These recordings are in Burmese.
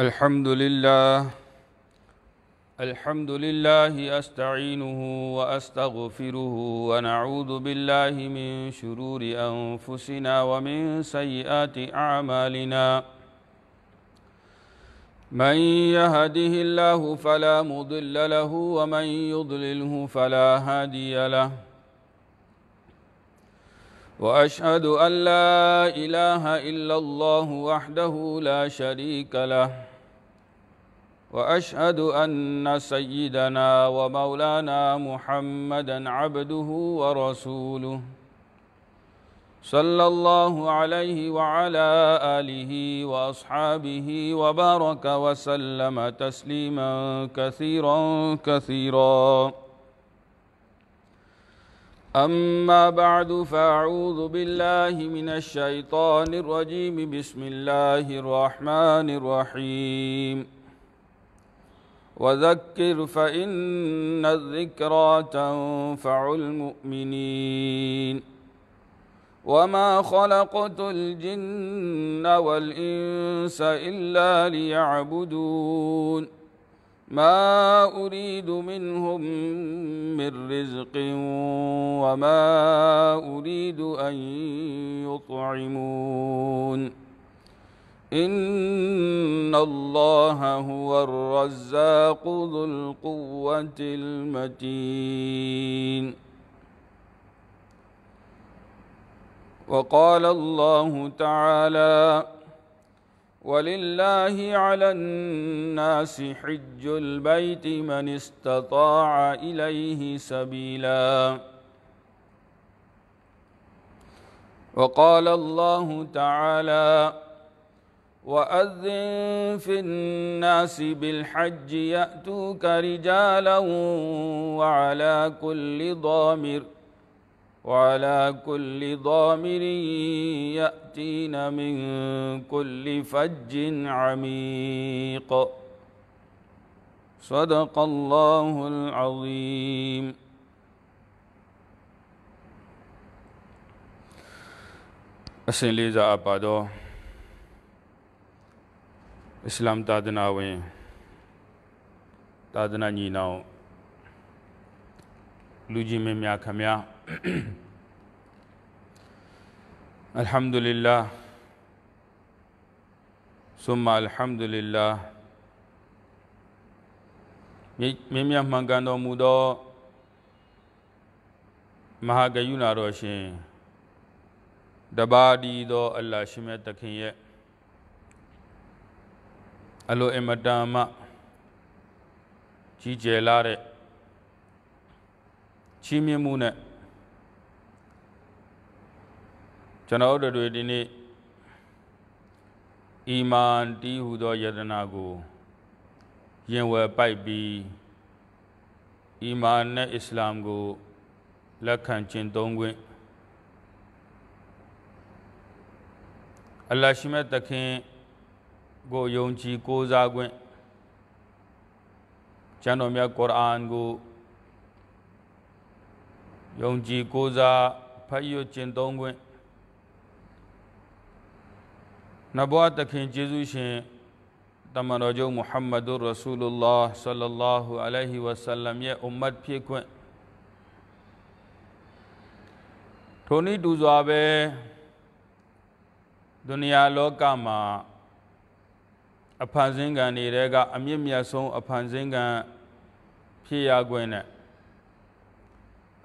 الحمد لله الحمد لله أستعينه وأستغفره ونعوذ بالله من شرور أنفسنا ومن سيئات أعمالنا من يهده الله فلا مضل له ومن يضلله فلا هادي له وأشهد أن لا إله إلا الله وحده لا شريك له واشهد ان سيدنا ومولانا محمدا عبده ورسوله صلى الله عليه وعلى اله واصحابه وبارك وسلم تسليما كثيرا كثيرا اما بعد فاعوذ بالله من الشيطان الرجيم بسم الله الرحمن الرحيم وذكر فإن الذكرى تنفع المؤمنين وما خلقت الجن والإنس إلا ليعبدون ما أريد منهم من رزق وما أريد أن يطعمون إن الله هو الرزاق ذو القوة المتين وقال الله تعالى ولله على الناس حج البيت من استطاع إليه سبيلا وقال الله تعالى وأذن في الناس بالحج يأتوك رجالا وعلى كل ضامر وعلى كل ضامر يأتين من كل فج عميق صدق الله العظيم أسلي زعبادو اسلام دادنا ویں دادنا نی ناؤ لوجی میں میا کھمیا الحمد للہ ثم الحمد للہ میں میا مانگانو مودو မဟာကယုဏတော်ရှင်တပါးဒီသောအလ္လာရှင်မြတ်သခင်ရဲ့အလိုအင်မတန်မှကြီးကျယ်လာတဲ့ချီးမြှင့်မှုနဲ့ကျွန်တော်တို့တွေဒီနေ့အီမန်တီးဟူသောယတနာကိုရင်ဝယ်ပိုက်ပြီးအီမန်နဲ့အစ္စလာမ်ကိုလက်ခံကျင့်သုံးခွင့်အလ္လာရှိမတ်သခင်ကိုယုံကြည်ကိုးစားခွင့်ကျမ်းတော်မြတ်ကုရ်အာန်ကိုယုံကြည်ကိုးစားဖတ်ရွကျင့်သုံးခွင့်နဘဝတခင်ကျေးဇူးရှင်တမန်တော်ကျုပ်မုဟမ္မဒ်ရဆူလူလ္လာဆလ္လာဟူအလိုင်ဟီဝဆလမ်ရဲ့အွမ်မတ်ဖြစ်ခွင့်ထိုနည်းတူစွာပဲဒုနီယာလောကမှာအဖန်ဆင်းကံတွေတဲကအမြင့်မြတ်ဆုံးအဖန်ဆင်းကံဖြစ်ရခွင့်နဲ့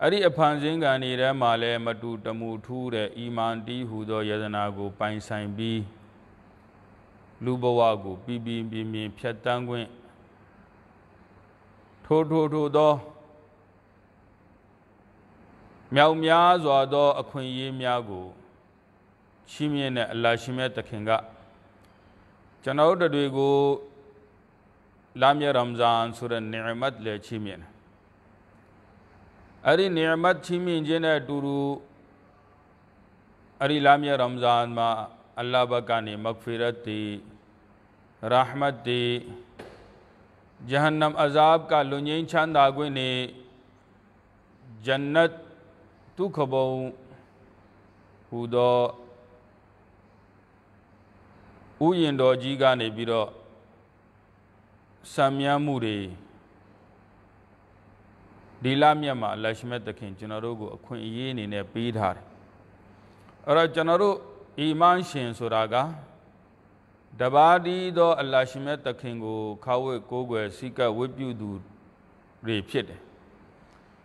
အဲ့ဒီအဖန်ဆင်းကံတွေထဲမှာလည်းမတူတမှုထူးတဲ့အီမန်တီးဟူသောယတနာကို ပိုင်ဆိုင်ပြီးလူဘဝကိုပြည်ပြည်ပြင်းပြင်း ဖြတ်တန်းခွင့်ထိုးထိုးထိုးသောမြောက်များစွာသော အခွင့်အရေးများကိုချီးမြှင့်တဲ့အလ္လာဟ်ရှင်မြတ်သခင်ကကျွန်တော်တို့တွေကိုလာမြရမဇန်ဆိုတဲ့နိမတ်လည်းချီးမြှင့်တယ်အဲ့ဒီနိမတ်ချီးမြှင့်ခြင်းနဲ့အတူတူအဲ့ဒီလာမြရမဇန်မှာ အလ္လာဟ်ဘက်ကနေမဂ်ဖီရတ်တီရာဟမတ်တီဂျဟန္နမ်အဇာဘ်ကလွန်ငင်းချမ်းသာခွင့်နေဂျန္နတ်ဒုက္ခဘုံဟူသောဥယင်တော်ကြီးကနေပြီးတော့ဆံမြမ်းမှုတွေဒီလမြတ်မှာအလရှမတ်သခင် ကျွန်တော်တို့ကိုအခွင့်အရေးအနေနဲ့ပေးထားတယ်အဲ့တော့ကျွန်တော်တို့အီမန်ရှင်ဆိုတာကတပါးဒီသောအလရှမတ်သခင်ကိုခါဝတ်ကိုးကွယ်စိကဝတ်ပြုသူတွေဖြစ်တယ်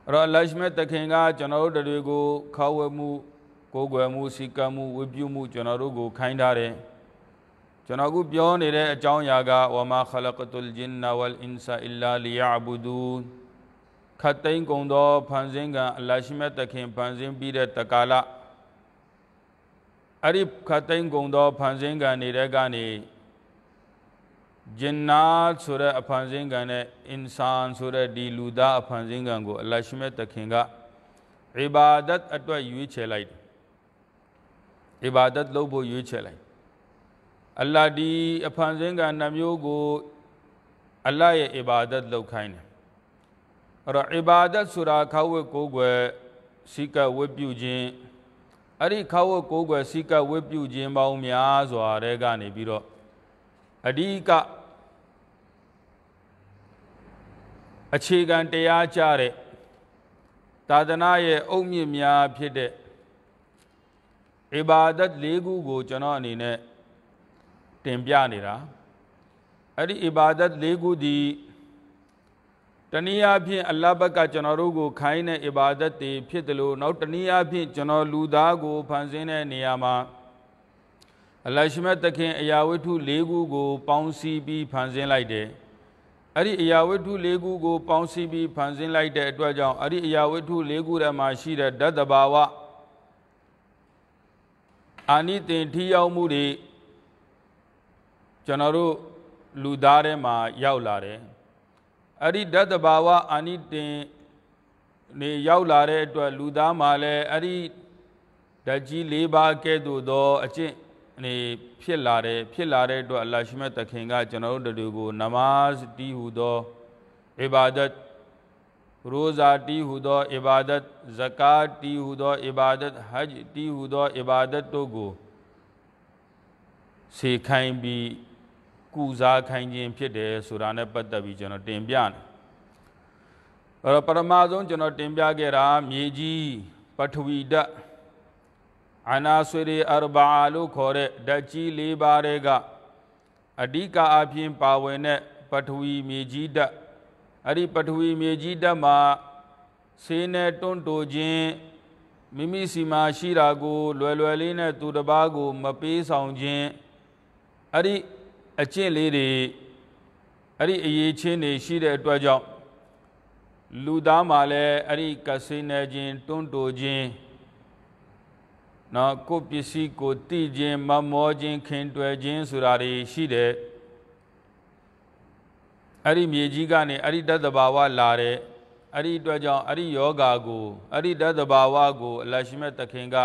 အဲ့တော့အလရှမတ်သခင်က ကျွန်တော်တို့တွေကိုခါဝတ်မှုကိုးကွယ်မှုစိကမှုဝတ်ပြုမှု ကျွန်တော်တို့ကိုခိုင်းထားတယ်ကျွန်တော်ခုပြောနေတဲ့အကြောင်းအရာကဝမာခလကတုလ်ဂျင်နာဝလ်အင်ဆာအီလာလီယာဘူဒူခတ်သိမ်းကုန်သောဖန်ဆင်းကအလရှိမဲ့တခင်ဖန်ဆင်းပြီးတဲ့တကာလအဲ့ဒီခတ်သိမ်းကုန်သောဖန်ဆင်းကံနေတဲ့ကနေဂျင်နာဆိုတဲ့အဖန်ဆင်းကံနဲ့အင်ဆန်ဆိုတဲ့ဒီလူသားအဖန်ဆင်းကံကိုအလရှိမဲ့တခင်ကအီဘာဒတ်အတွက်ရွေးချယ်လိုက်အီဘာဒတ်လုပ်ဖို့ရွေးချယ်လိုက်အလ္လာဒီအဖန်ဆင်းကနှမျိုးကိုအလ္လာရဲ့အီဘာဒတ်လုပ်ခိုင်းတယ်အဲ့တော့အီဘာဒတ်ဆိုတာခါဝတ်ကိုးကွယ်စိကဝတ်ပြုခြင်းအဲ့ဒီခါဝတ်ကိုးကွယ်စိကဝတ်ပြုခြင်းပေါင်းများစွာတဲ့ကနေပြီးတော့အဓိကအခြေခံတရားကြတဲ့သာသနာရဲ့အုတ်မြစ်များဖြစ်တဲ့ عبادت ၄ခုကိုကျွန်တော်အနေနဲ့တင်ပြနေတာအဲ့ဒီအီဘာဒတ်၄ခုဒီတနည်းအားဖြင့်အလ္လာဟ်ဘက်ကကျွန်တော်တို့ကိုခိုင်းတဲ့အီဘာဒတ်တွေဖြစ်တယ်လို့နောက် တနည်းအားဖြင့်ကျွန်တော်လူသားကိုဖန်ဆင်းတဲ့နေရာမှာအလရှမတ်တခင်အရာဝတ္ထု၄ခုကို ပေါင်းစည်းပြီးဖန်ဆင်းလိုက်တယ်အဲ့ဒီအရာဝတ္ထု၄ခုကိုပေါင်းစည်းပြီးဖန်ဆင်းလိုက်တဲ့အတွက်ကြောင့်အဲ့ဒီအရာဝတ္ထု၄ခုထဲမှာရှိတဲ့ဓာတ်တဘာဝအာနိသင်ထီရောက်မှုတွေ जनरु लुदारे मा लारे अरी डद बावा आनी ने लारे ट तो लुदा माले अरी डी ले बा के दो दो अचे ने फिर लारे फिर लारे टो तो लक्ष्मे तखेंगा चनरु डू नमाज टी हु दो इबादत रोज़ा टी हु इबादत जक़ा टी हु इबादत हज टी हु इबादत तो गो सिखाई भी ကုစားခိုင်းခြင်းဖြစ်တယ်ဆိုတာနဲ့ပတ်သက်ပြီးကျွန်တော်တင်ပြတယ်အဲ့တော့ပရမအဆုံး ကျွန်တော်တင်ပြခဲ့တာမြေကြီးပထဝီဓာတ်အနာဆွေရီအရဘာလို့ခေါ်တဲ့ဓာတ်ကြီး၄ပါးတွေကအဓိကအပြင်ပါဝင်တဲ့ပထဝီမြေကြီးဓာတ်အဲ့ဒီပထဝီမြေကြီးဓာတ်မှာဆေးနဲ့တွန်းတိုခြင်းမိမိစီမှာရှိတာကို လွယ်လွယ်လေးနဲ့သူတစ်ပါးကို မပေးဆောင်ခြင်းအဲ့ဒီအကျင့်လေးတွေအဲ့ဒီအရေးချင်းတွေရှိတဲ့အတွက်ကြောင့်လူသားမှာလည်းအဲ့ဒီကစိနေခြင်းတွန်းတိုခြင်းနော်ကိုပစ္စည်းကိုတိခြင်းမမောခြင်း ခင်တွယ်ခြင်းဆိုတာတွေရှိတယ်အဲ့ဒီမြေကြီးကနေအဲ့ဒီတသဘာဝလာတဲ့အဲ့ဒီအတွက်ကြောင့်အဲ့ဒီယောဂါကိုအဲ့ဒီတသဘာဝကိုအလရှိမဲ့တခင်က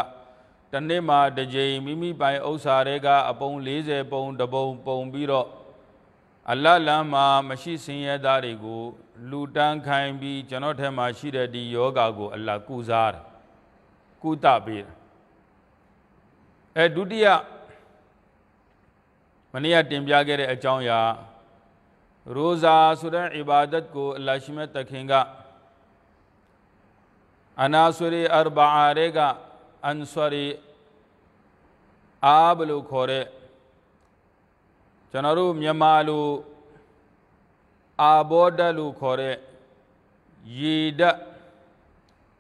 တနေ့မှာတစ်ကြိမ်မိမိပိုင်ဥစ္စာတွေကအပုံ40ပုံတပုံပုံပြီးတော့အလလမ်းမှာမရှိစင်ရသားတွေကိုလူတန်းခိုင်းပြီးကျွန်တော်ထက်မှာရှိတဲ့ဒီယောဂါကို အလကုစားတယ်ကုသပေးတယ်အဲဒုတိယမနေ့ကတင်ပြခဲ့တဲ့ အကြောင်းအရာရိုဇာဆိုတဲ့ ibadat ကိုအလရှိမတခင်ကအနာဆွေရီအာဘာအာတွေကအန်ဆရီအာဘလို့ခေါ်တဲ့ကျွန်တော်တို့မြန်မာလူအာဘောဓာတ်လို့ခေါ်တဲ့ရေဓာတ်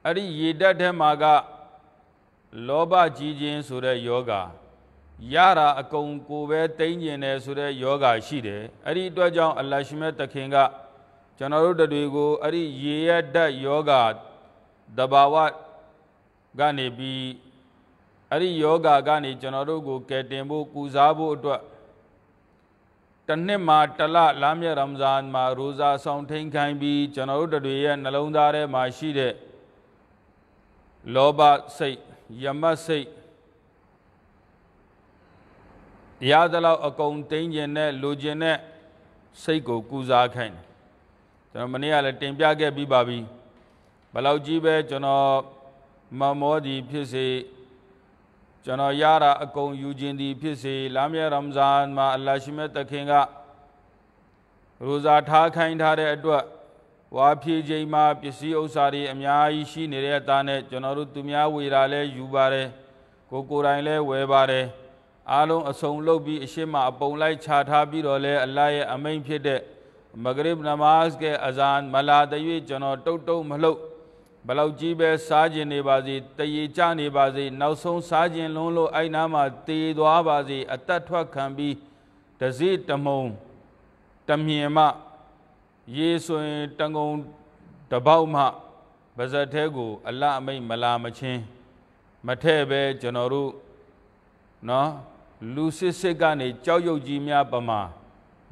အဲ့ဒီရေဓာတ်ထဲမှာကလောဘကြီးခြင်းဆိုတဲ့ယောဂါရတာအကုန်ကိုပဲတိမ့်ကျင်တယ်ဆိုတဲ့ယောဂါရှိတယ်အဲ့ဒီအတွက်ကြောင့်အလရှမတခင်က ကျွန်တော်တို့တွေကိုအဲ့ဒီရေရဓာတ်ယောဂါတဘာဝကနေပြီးအဲ့ဒီယောဂကနေကျွန်တော်တို့ကိုကယ်တင်ဖို့ကုစားဖို့အတွက်တနှစ်မှာတလလာမြရမဇန်မှာရိုဇာဆောင်ထိန်ခိုင်းပြီး ကျွန်တော်တို့တွေရဲ့နှလုံးသားထဲမှာရှိတဲ့လောဘစိတ်ယမတ်စိတ်တရားသလောက်အကုန်သိမ့်ကျင်တဲ့လူကျင်တဲ့စိတ်ကိုကုစားခိုင်းတယ်ကျွန်တော်မနေ့ကလည်းတင်ပြခဲ့ ပြီးပါပြီဘလောက်ကြီးပဲကျွန်တော်မမောသည်ဖြစ်စေကျွန်တော်ရတာအကုန်ယူခြင်းသည်ဖြစ်စေလာမြရမဇန်မှာအလ္လာရှိမတခင်ကရူဇာထားခိုင်းထားတဲ့အတွက်ဝါဖြည့်ချိန်မှာပစ္စည်းဥစ္စာတွေအများကြီးရှိနေတဲ့အသားနဲ့ကျွန်တော်တို့သူများဝေတာလဲယူပါတယ်ကိုကိုယ်တိုင်လဲဝယ်ပါတယ်အားလုံးအစုံလုပ်ပြီးအရှိမအပုံလိုက်ခြာထားပြီးတော့လဲအလ္လာရဲ့အမိန့်ဖြစ်တဲ့မဂရစ်နမာဇ်ကအဇန်မလာတရွေ့ကျွန်တော်တုတ်တုတ်မလှုပ်ဘလောက်ကြီးပဲစားခြင်းနေပါစေတရေကြနေပါစေနောက်ဆုံးစားခြင်းလုံးလို့အဲ့နာမှာတေသွားပါစေအသက်ထွက်ခံပြီး တစည်းတမုံတမြင်မှ ရေဆိုရင်တငုံတပေါက်မှပါဇက်သေးကို အလအမိတ်မလာမချင်းမထဲ့ပဲကျွန်တော်တို့နော်လူစစ်စစ်ကနေကြောက်ရွံ့ကြီးများပမာ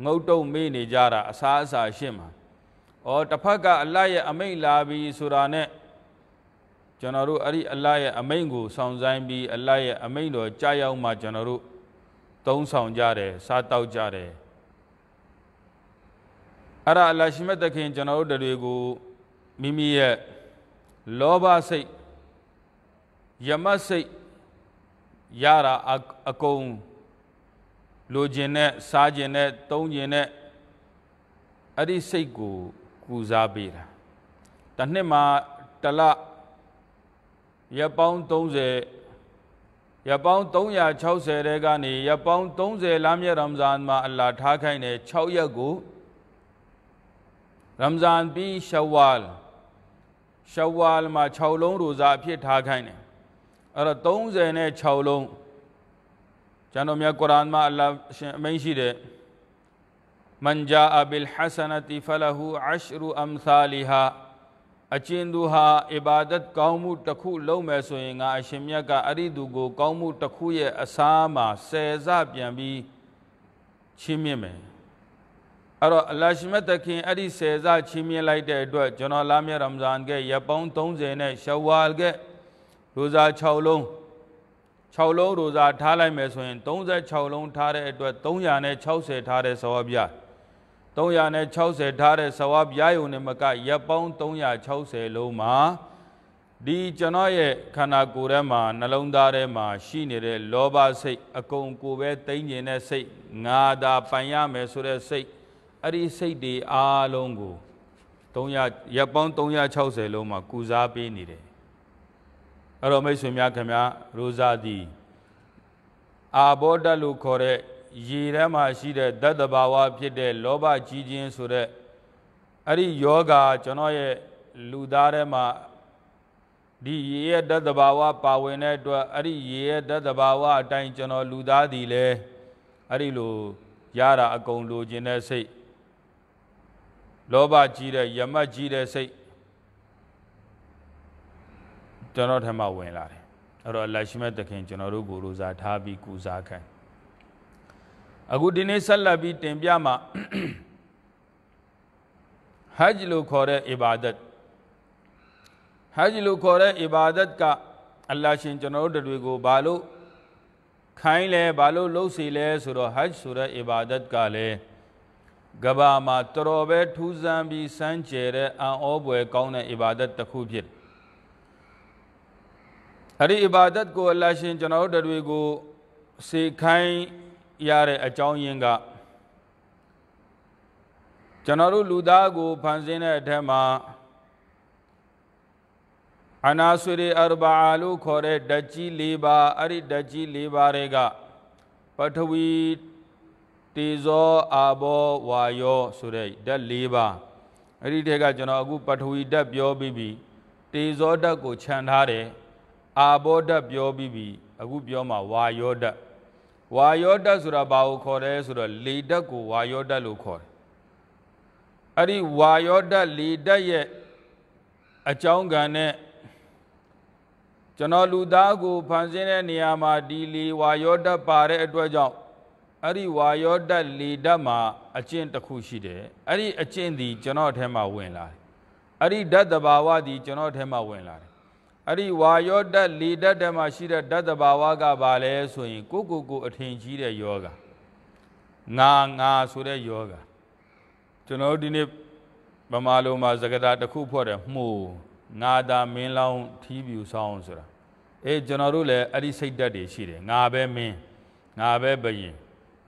ငုတ်တုံမေ့နေကြတာအစားအစာရှင်းမှာ။အော်တစ်ဖက်ကအလရဲ့အမိတ်လာပြီဆိုတာနဲ့ကျွန်တော်တို့အဲ့ဒီအလ္လာဟ်ရဲ့အမိန့်ကိုဆောင်ဆိုင်ပြီးအလ္လာဟ်ရဲ့အမိန့်တော်ကြားရောက်မှကျွန်တော်တို့သုံးဆောင်ကြတယ်စားတောက်ကြတယ်အဲ့ဒါအလ္လာဟ်ရှိမတ်တခင်ကျွန်တော်တို့တွေကိုမိမိရဲ့လောဘစိတ်ယမတ်စိတ်ရတာအကုန်လိုချင်တဲ့စားချင်တဲ့သုံးချင်တဲ့အဲ့ဒီစိတ်ကိုကူစားပေးတာတစ်နှစ်မှာတစ်လရက်ပေါင်း30ရက်ပေါင်း360တဲကနေရက်ပေါင်း30လမ်းမြတ်ရမဇန်မှာအလ္လာထားခိုင်းတဲ့6ရက်ကိုရမဇန်ပြီးရှဝါလ်ရှဝါလ်မှာ6လုံးရိုဇာအဖြစ်ထားခိုင်းတယ်အဲ့တော့30နဲ့6လုံးကျွန်တော်မြတ်ကုရ်အာန်မှာအလ္လာရှင်အမိန့်ရှိတဲ့မန်ဂျာအဘီလ်ဟဆနတီဖလဟူအရှရူအမ်သာလီဟာအကျဉ်သူဟာအီဘာဒတ်ကောင်းမှုတစ်ခုလုပ်မယ်ဆိုရင်ငါအရှင်မြတ်ကအဲ့ဒီသူကိုကောင်းမှုတစ်ခုရဲ့အစားမှာဆယ်စပြန်ပြီးချင်းမြင့်မယ်အဲ့တော့အလရှမတ်တခင်အဲ့ဒီဆယ်စချင်းမြင့်လိုက်တဲ့အတွက်ကျွန်တော်လာမြတ်ရမဇန်ကရက်ပေါင်း30နဲ့ရှဝါလ်ကရိုဇာ6လုံး6လုံးရိုဇာထားလိုက်မယ်ဆိုရင်36လုံးထားတဲ့အတွက်360ထားတဲ့ဆဝါပြား360ထားတဲ့ဆဝါပြားယုံနဲ့မကရက်ပေါင်း360လုံးမှာဒီကျွန်တော်ရဲ့ခန္ဓာကိုယ်ထဲမှာနှလုံးသားထဲမှာ ရှိနေတဲ့လောဘစိတ်အကုန်ကိုပဲတိမ့်ကျင်တဲ့စိတ်ငါသာပိုင်ရမယ်ဆိုတဲ့စိတ်အဲ့ဒီစိတ်တွေအားလုံးကို300ရပ်ပေါင်း360လုံးမှာကုစားပေးနေတယ်အဲ့တော့မိတ်ဆွေများခင်ဗျာရိုးစားသည်အာဘောဓလို့ခေါ်တဲ့ရေထဲမှာရှိတဲ့ဓာတ်တဘာဝဖြစ်တဲ့လောဘကြီးခြင်းဆိုတဲ့အဲ့ဒီယောဂါကျွန်တော်ရဲ့လူသားထဲမှာဒီရေရဲ့ဓာတ်တဘာဝပါဝင်တဲ့အတွက်အဲ့ဒီရေရဲ့ဓာတ်တဘာဝအတိုင်းကျွန်တော် လူသားဒီလဲအဲ့ဒီလိုရတာအကုန်လိုချင်တဲ့စိတ်လောဘကြီးတဲ့ယမတ်ကြီးတဲ့စိတ်ကျွန်တော်ထမဝင်လာတယ်အဲ့တော့အလရှိမတ်တခင်ကျွန်တော်တို့ကိုယ်လိုစားထားပြီးကုစားခံတယ်အခုဒီနေ့ဆက်လက်ပြီးတင်ပြမှာဟဂျ်လို့ခေါ်တဲ့အဘာဒတ်ဟဂျ်လို့ခေါ်တဲ့အဘာဒတ်ကအလ္လာရှင်ကျွန်တော်တို့တွေကိုဘာလို့ခိုင်းလဲဘာလို့လှုပ်စီလဲဆိုတော့ဟဂျ်ဆိုတဲ့အဘာဒတ်ကလည်းကဘာမှာတော်တော်ပဲထူးဆန်းပြီးစမ်းကြဲတဲ့အံဩပွေကောင်းတဲ့အဘာဒတ်တစ်ခုဖြစ်တယ်အဲ့ဒီအဘာဒတ်ကို အလ္လာရှင်ကျွန်တော်တို့တွေကိုစေခိုင်းရတဲ့အကြောင်းရင်းကကျွန်တော်တို့လူသားကိုဖန်ဆင်းတဲ့အထက်မှာအနာဆွေရီအရဘာလို့ခေါ်တဲ့ဓာတ်ကြီး၄ပါးအဲ့ဒီဓာတ်ကြီး၄ပါးတွေကပထဝီတေဇောအာဘောဝါယောဆိုတဲ့ဓာတ်၄ပါးအဲ့ဒီထက်ကကျွန်တော်အခုပထဝီဓာတ်ပြောပြီးပြီတေဇောဓာတ်ကိုခြံထားတယ်အာဘောဓာတ်ပြောပြီးပြီအခုပြောမှာဝါယောဓာတ်ဝါယောဓာတ်ဆိုတာဘာကိုခေါ်လဲဆိုတော့လေဓာတ်ကိုဝါယောဓာတ်လို့ခေါ်တယ်အဲ့ဒီဝါယောဓာတ်လေဓာတ်ရဲ့အကြောင်းကံနဲ့ကျွန်တော်လူသားကိုဖန်ဆင်းတဲ့နေရာမှာဒီလေဝါယောဓာတ်ပါတဲ့အတွက်ကြောင့်အဲ့ဒီဝါယောဓာတ်လေဓာတ်မှာအကျင့်တစ်ခုရှိတယ်အဲ့ဒီအကျင့်ဒီကျွန်တော်အထက်မှာဝင်လာတယ်အဲ့ဒီဓာတ်တဘာဝဒီကျွန်တော်အထက်မှာဝင်လာတယ်အဲ့ဒီဝါယောဓာတ်လေဓာတ်ဓမ္မရှိတဲ့ဓာတ်တဘာဝကဘာလဲဆိုရင်ကိုကိုကိုအထင်ကြီးတဲ့ယောဂငါငါဆိုတဲ့ယောဂကျွန်တော်ဒီနေ့ဗမာလိုမှာသကတာတစ်ခုဖွဲ့တယ်မှုငါသာမင်းလောင်းထီးပြူဆောင်ဆိုတာအေးကျွန်တော်တို့လည်းအဲ့ဒီစိတ်ဓာတ်တွေရှိတယ်ငါပဲမင်းငါပဲဘယင်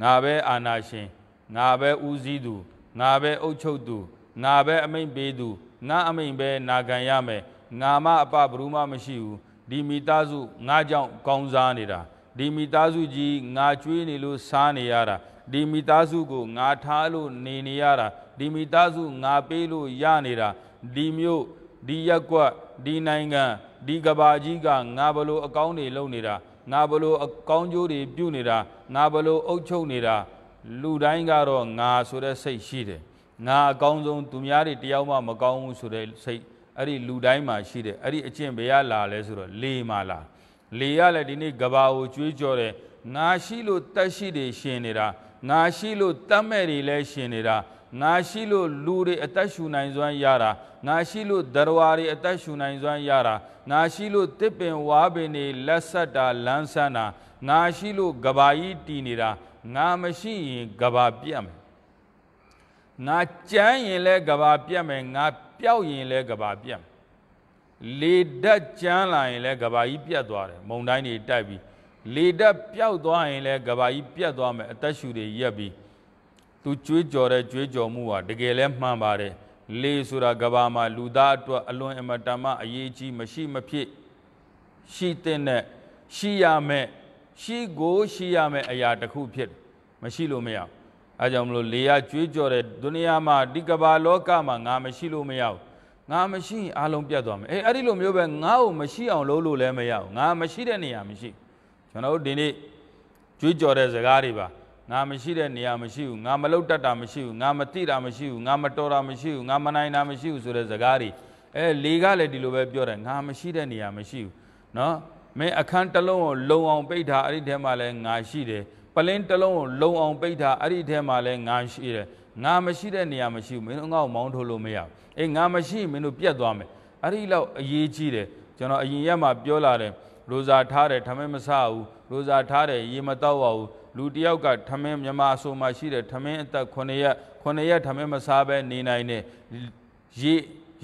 ငါပဲအာနာရှင်ငါပဲဦးစီးသူငါပဲအုပ်ချုပ်သူငါပဲအမိန့်ပေးသူငါအမိန့်ပဲနာခံရမယ်ငါမအပဘရူမမရှိဘူးဒီမိသားစုငါကြောင့်ကောင်းစားနေတာဒီမိသားစုကြီးငါကျွေးနေလို့စားနေရတာဒီမိသားစုကိုငါထားလို့နေနေရတာဒီမိသားစုငါပေးလို့ရနေတာဒီမျိုးဒီရက်ကွက်ဒီနိုင်ငံဒီကဘာကြီးကငါဘလို့အကောင်းတွေလုပ်နေတာငါဘလို့အကောင်းကျိုးတွေပြုနေတာငါဘလို့အုပ်ချုပ်နေတာလူတိုင်းကတော့ငါဆိုတဲ့စိတ်ရှိတယ်ငါအကောင်းဆုံးသူများတွေတယောက်မှမကောင်းဘူးဆိုတဲ့စိတ်အဲ့ဒီလူတိုင်းမှာရှိတဲ့အဲ့ဒီအကျင့်ဘရလာလဲဆိုတော့လေမာလာလေရလဲဒီနေ့ကဘာကိုကျွေးကြော်တယ်ငါရှိလို့တက်ရှိတွေရှင်နေတာငါရှိလို့တတ်မဲ့တွေလဲရှင်နေတာငါရှိလို့လူတွေအသက်ရှူနိုင်စွမ်းရတာငါရှိလို့ဒရဝါတွေအသက်ရှူနိုင်စွမ်းရတာငါရှိလို့တစ်ပင်ဝါပင်တွေလက်ဆက်တာလန်းဆန်းတာငါရှိလို့ကဘာကြီးတည်နေတာငါမရှိရင်ကဘာပြတ်မယ်ငါကြမ်းရင်လဲကဘာပြတ်မယ်ငါပျောက်ရင်လည်းကဘာပြတ်လေဓာတ်ကျန်းလာရင်လည်းကဘာကြီးပြတ်သွားတယ်မုန်တိုင်းတွေတိုက်ပြီးလေဓာတ်ပျောက်သွားရင်လည်းကဘာကြီးပြတ်သွားမယ်အသက်ရှူတွေရက်ပြီးသူကြွေးကြော်တဲ့ကြွေးကြော်မှုဟာတကယ်လဲမှန်ပါတယ်လေဆိုတာကဘာမှာလူသားအတွက်အလွန်အမတန်မှအရေးကြီးမရှိမဖြစ်ရှိတဲ့နဲ့ရှိရမယ်ရှိကိုရှိရမယ်အရာတစ်ခုဖြစ် မရှိလို့မရဘူးအဲကြောင့်မလို့လေယာကျွေးကြော်တဲ့ဒုနီယာမှာဒီကဘာလောကမှာငါမရှိလို့မရဘူးငါမရှိအလုံးပြတ်သွားမယ်အဲအဲ့ဒီလိုမျိုးပဲငါ့ကိုမရှိအောင်လုပ်လို့လည်းမရဘူးငါမရှိတဲ့နေရာမရှိကျွန်တော်တို့ဒီနေ့ကြွေးကြော်တဲ့ဇကားတွေပါငါမရှိတဲ့နေရာမရှိဘူးငါမလုပ်တတ်တာမရှိဘူးငါမသိတာမရှိဘူးငါမတော်တာမရှိဘူးငါမနိုင်တာမရှိဘူးဆိုတဲ့ဇကားတွေအဲလေကလည်းဒီလိုပဲပြောတယ်ငါမရှိတဲ့နေရာမရှိဘူးเนาะမင်းအခန်းတစ်လုံးကိုလုံအောင်ပိတ်ထားအဲ့ဒီထဲမှာလည်းငါရှိတယ်လင်းတစ်လုံးကိုလုံအောင်ပိတ်ထားအဲ့ဒီထဲမှာလဲငါရှိတယ်ငါမရှိတဲ့နေရာမရှိဘူးမင်းတို့ငါ့ကိုမောင်းထုတ်လို့မရဘူးအေးငါမရှိမင်းတို့ပြတ်သွားမယ်အဲ့ဒီလောက်အရေးကြီးတယ်ကျွန်တော်အရင်ရက်မှာပြောလာတယ်ရိုဇာထားတယ်ထမင်းမဆဘူးရိုဇာထားတယ်ရေမတောက်ပါဘူးလူတယောက်ကထမင်းမြမအဆိုမှရှိတယ်ထမင်းအသက်9ရက်9ရက်ထမင်းမစားပဲနေနိုင်တယ်ရေ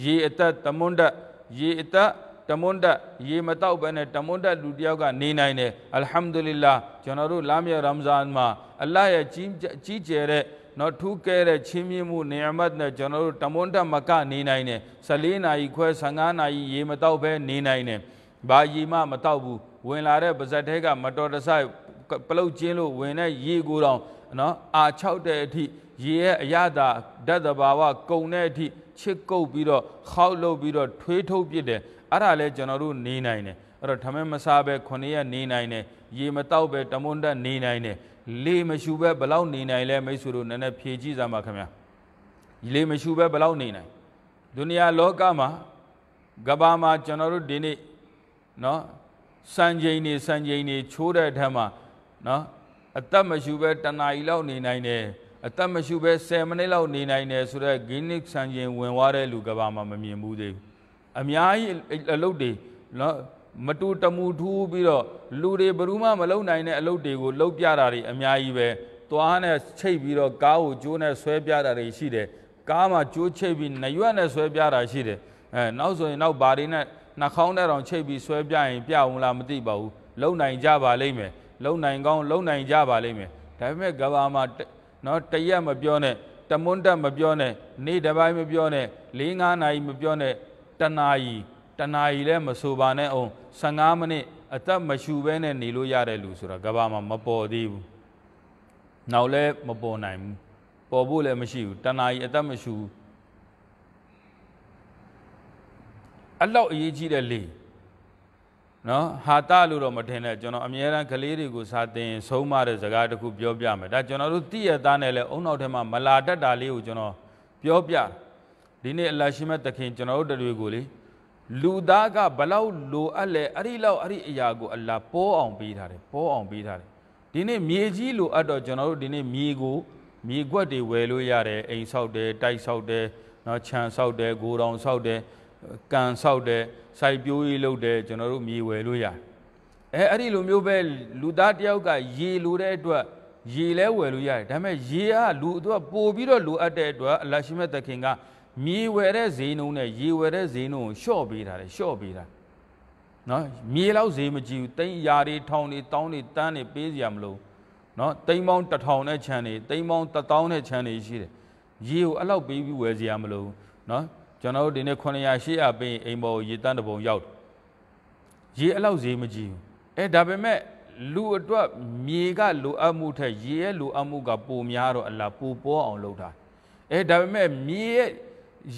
ရေအသက်သမွန်းတက်ရေအသက်တမွန်းတက်ရေမတောက်ပဲနဲ့တမွန်းတက်လူတယောက်ကနေနိုင်တယ်အလ်ဟမ်ဒူလ illah ကျွန်တော်တို့လာမြရမဇန်မှာအလ္လာဟ်ရဲ့ကြီးကြီးကျယ်တဲ့နော်ထူးကဲတဲ့ချင်းမြင့်မှုနေရာမတ်နဲ့ကျွန်တော်တို့တမွန်းတက်မကနေနိုင်တယ်14နာရီခွဲ15နာရီရေမတောက်ပဲနေနိုင်တယ်ဘာရေမမတောက်ဘူးဝင်လာတဲ့ပါဇက်ထဲကမတော်တဆပလုတ်ချင်းလို့ဝင်တဲ့ရေကိုတောင်နော်အာ6တဲ့အထိရေရဲ့အရသာဓာတ်တဘာဝကုံတဲ့အထိချစ်ကုပ်ပြီးတော့ခောက်လုပ်ပြီးတော့ထွေးထုတ်ပစ်တယ်အဲ့ဒါလည်းကျွန်တော်တို့နေနိုင်တယ်အဲ့တော့ဓမင်းမစားပဲခုနှစ်ရက်နေနိုင်တယ်ရေမတောက်ပဲတမွန်းတက်နေနိုင်တယ်လေမရှူပဲဘလောက်နေနိုင်လဲမိတ်ဆွေတို့နည်းနည်းဖြေကြည့်စမ်းပါခင်ဗျာလေမရှူပဲဘလောက်နေနိုင်ဒုနီယာလောကမှာကဘာမှာကျွန်တော်တို့ဒီနေ့နော်စံချိန်နေစံချိန်နေချိုးတဲ့အထက်မှာနော်အသက်မရှူပဲတနာရီလောက်နေနိုင်တယ်အသက်မရှူပဲ10မိနစ်လောက်နေနိုင်တယ်ဆိုတော့ဂိနစ်စံချိန်ဝင်သွားတဲ့လူကဘာမှမမြင်ဘူးသေးဘူးအများကြီးအလုပ်တွေနော်မတူတမှုထူးပြီးတော့လူတွေဘယ်သူမှမလုံနိုင်တဲ့အလုပ်တွေကိုလုပ်ပြတာတွေအများကြီးပဲသွားနဲ့ချိတ်ပြီးတော့ကားကိုကျိုးနဲ့ဆွဲပြတာတွေရှိတယ်ကားမှာကျိုးချိတ်ပြီးနရွက်နဲ့ဆွဲပြတာရှိတယ်အဲနောက်ဆိုရင်နောက်ဘာတွေနဲ့နှာခေါင်းနဲ့တောင်ချိတ်ပြီးဆွဲပြရင်ပြအောင်လားမသိပါဘူးလုံနိုင်ကြပါလိမ့်မယ်လုံနိုင်ကောင်းလုံနိုင်ကြပါလိမ့်မယ်ဒါပေမဲ့ကဘာမှာနော်တရက်မပြောနဲ့တမွန်းတက်မပြောနဲ့နေ့တစ်ပိုင်းမပြောနဲ့၄-၅နာရီမပြောနဲ့တနာရီတနာရီလည်းမဆိုပါနဲ့အောင်15မိနစ်အသက်မရှူဘဲနဲ့နေလို့ရတဲ့လူဆိုတာကဘာမှမပေါ်သေးဘူးနောက်လည်းမပေါ်နိုင်ဘူးပေါ်ဖို့လည်းမရှိဘူးတနာရီအသက်မရှူအလောက်အရေးကြီးတဲ့လေနော်ဟာတလို့တော့မထင်နဲ့ကျွန်တော်အများရန်ကလေးတွေကိုစာသင်ဆုံးမတဲ့ဇာတ်တခုပြောပြမယ်ဒါကျွန်တော်တို့တိရသားနဲ့လည်းအုံနောက်ထဲမှာမလာတတ်တာလေးကိုကျွန်တော်ပြောပြတယ်ဒီနေ့အလရှိမတ်တခင်ကျွန်တော်တို့တွေကိုလေလူသားကဘလောက်လိုအပ်လဲအဲ့ဒီလောက်အဲ့ဒီအရာကိုအလာပေါ်အောင်ပေးထားတယ်ပေါ်အောင်ပေးထားတယ်ဒီနေ့မြေကြီးလိုအပ်တော့ကျွန်တော်တို့ဒီနေ့မြေကိုမြေကွက်တွေဝယ်လို့ရတယ်အိမ်ဆောက်တယ်တိုက်ဆောက်တယ်နော်ခြံဆောက်တယ်ဂိုတောင် ဆောက်တယ်ကန်ဆောက်တယ်စိုက်ပျိုးရေးလုပ်တယ်ကျွန်တော်တို့မြေဝယ်လို့ရတယ်အဲအဲ့ဒီလိုမျိုးပဲလူသားတယောက်ကရေလိုတဲ့အတွက်ရေလဲဝယ်လို့ရတယ်ဒါပေမဲ့ရေကလူအတွက်ပို့ပြီးတော့လိုအပ်တဲ့အတွက်အလရှိမတ်တခင်ကမြေဝယ်တဲ့ဈေးနှုန်းနဲ့ရေဝယ်တဲ့ဈေးနှုန်းကိုလျှော့ပေးတာလေလျှော့ပေးတာနော်မြေလောက်ဈေးမကြည့်ဘူးတိမ်ရာတွေထောင်တွေတောင်းတွေတန်းတွေပေးစရာမလိုနော်တိမ်ပေါင်းတထောင်နဲ့ခြံတွေတိမ်ပေါင်းတထောင်နဲ့ခြံတွေရှိတယ်ရေကိုအဲ့လောက်ပေးပြီးဝယ်စရာမလိုနော်ကျွန်တော်တို့ဒီနေ့900 800ပေးအိမ်ပေါ်ရေတန်းတစ်ပုံရောက်တယ်ရေအဲ့လောက်ဈေးမကြည့်ဘူးအဲဒါပေမဲ့လူအတွက်မြေကလိုအပ်မှုထက်ရေရဲ့လိုအပ်မှုကပိုများတော့အလားပိုပေါ်အောင်လုပ်တာအဲဒါပေမဲ့မြေရဲ့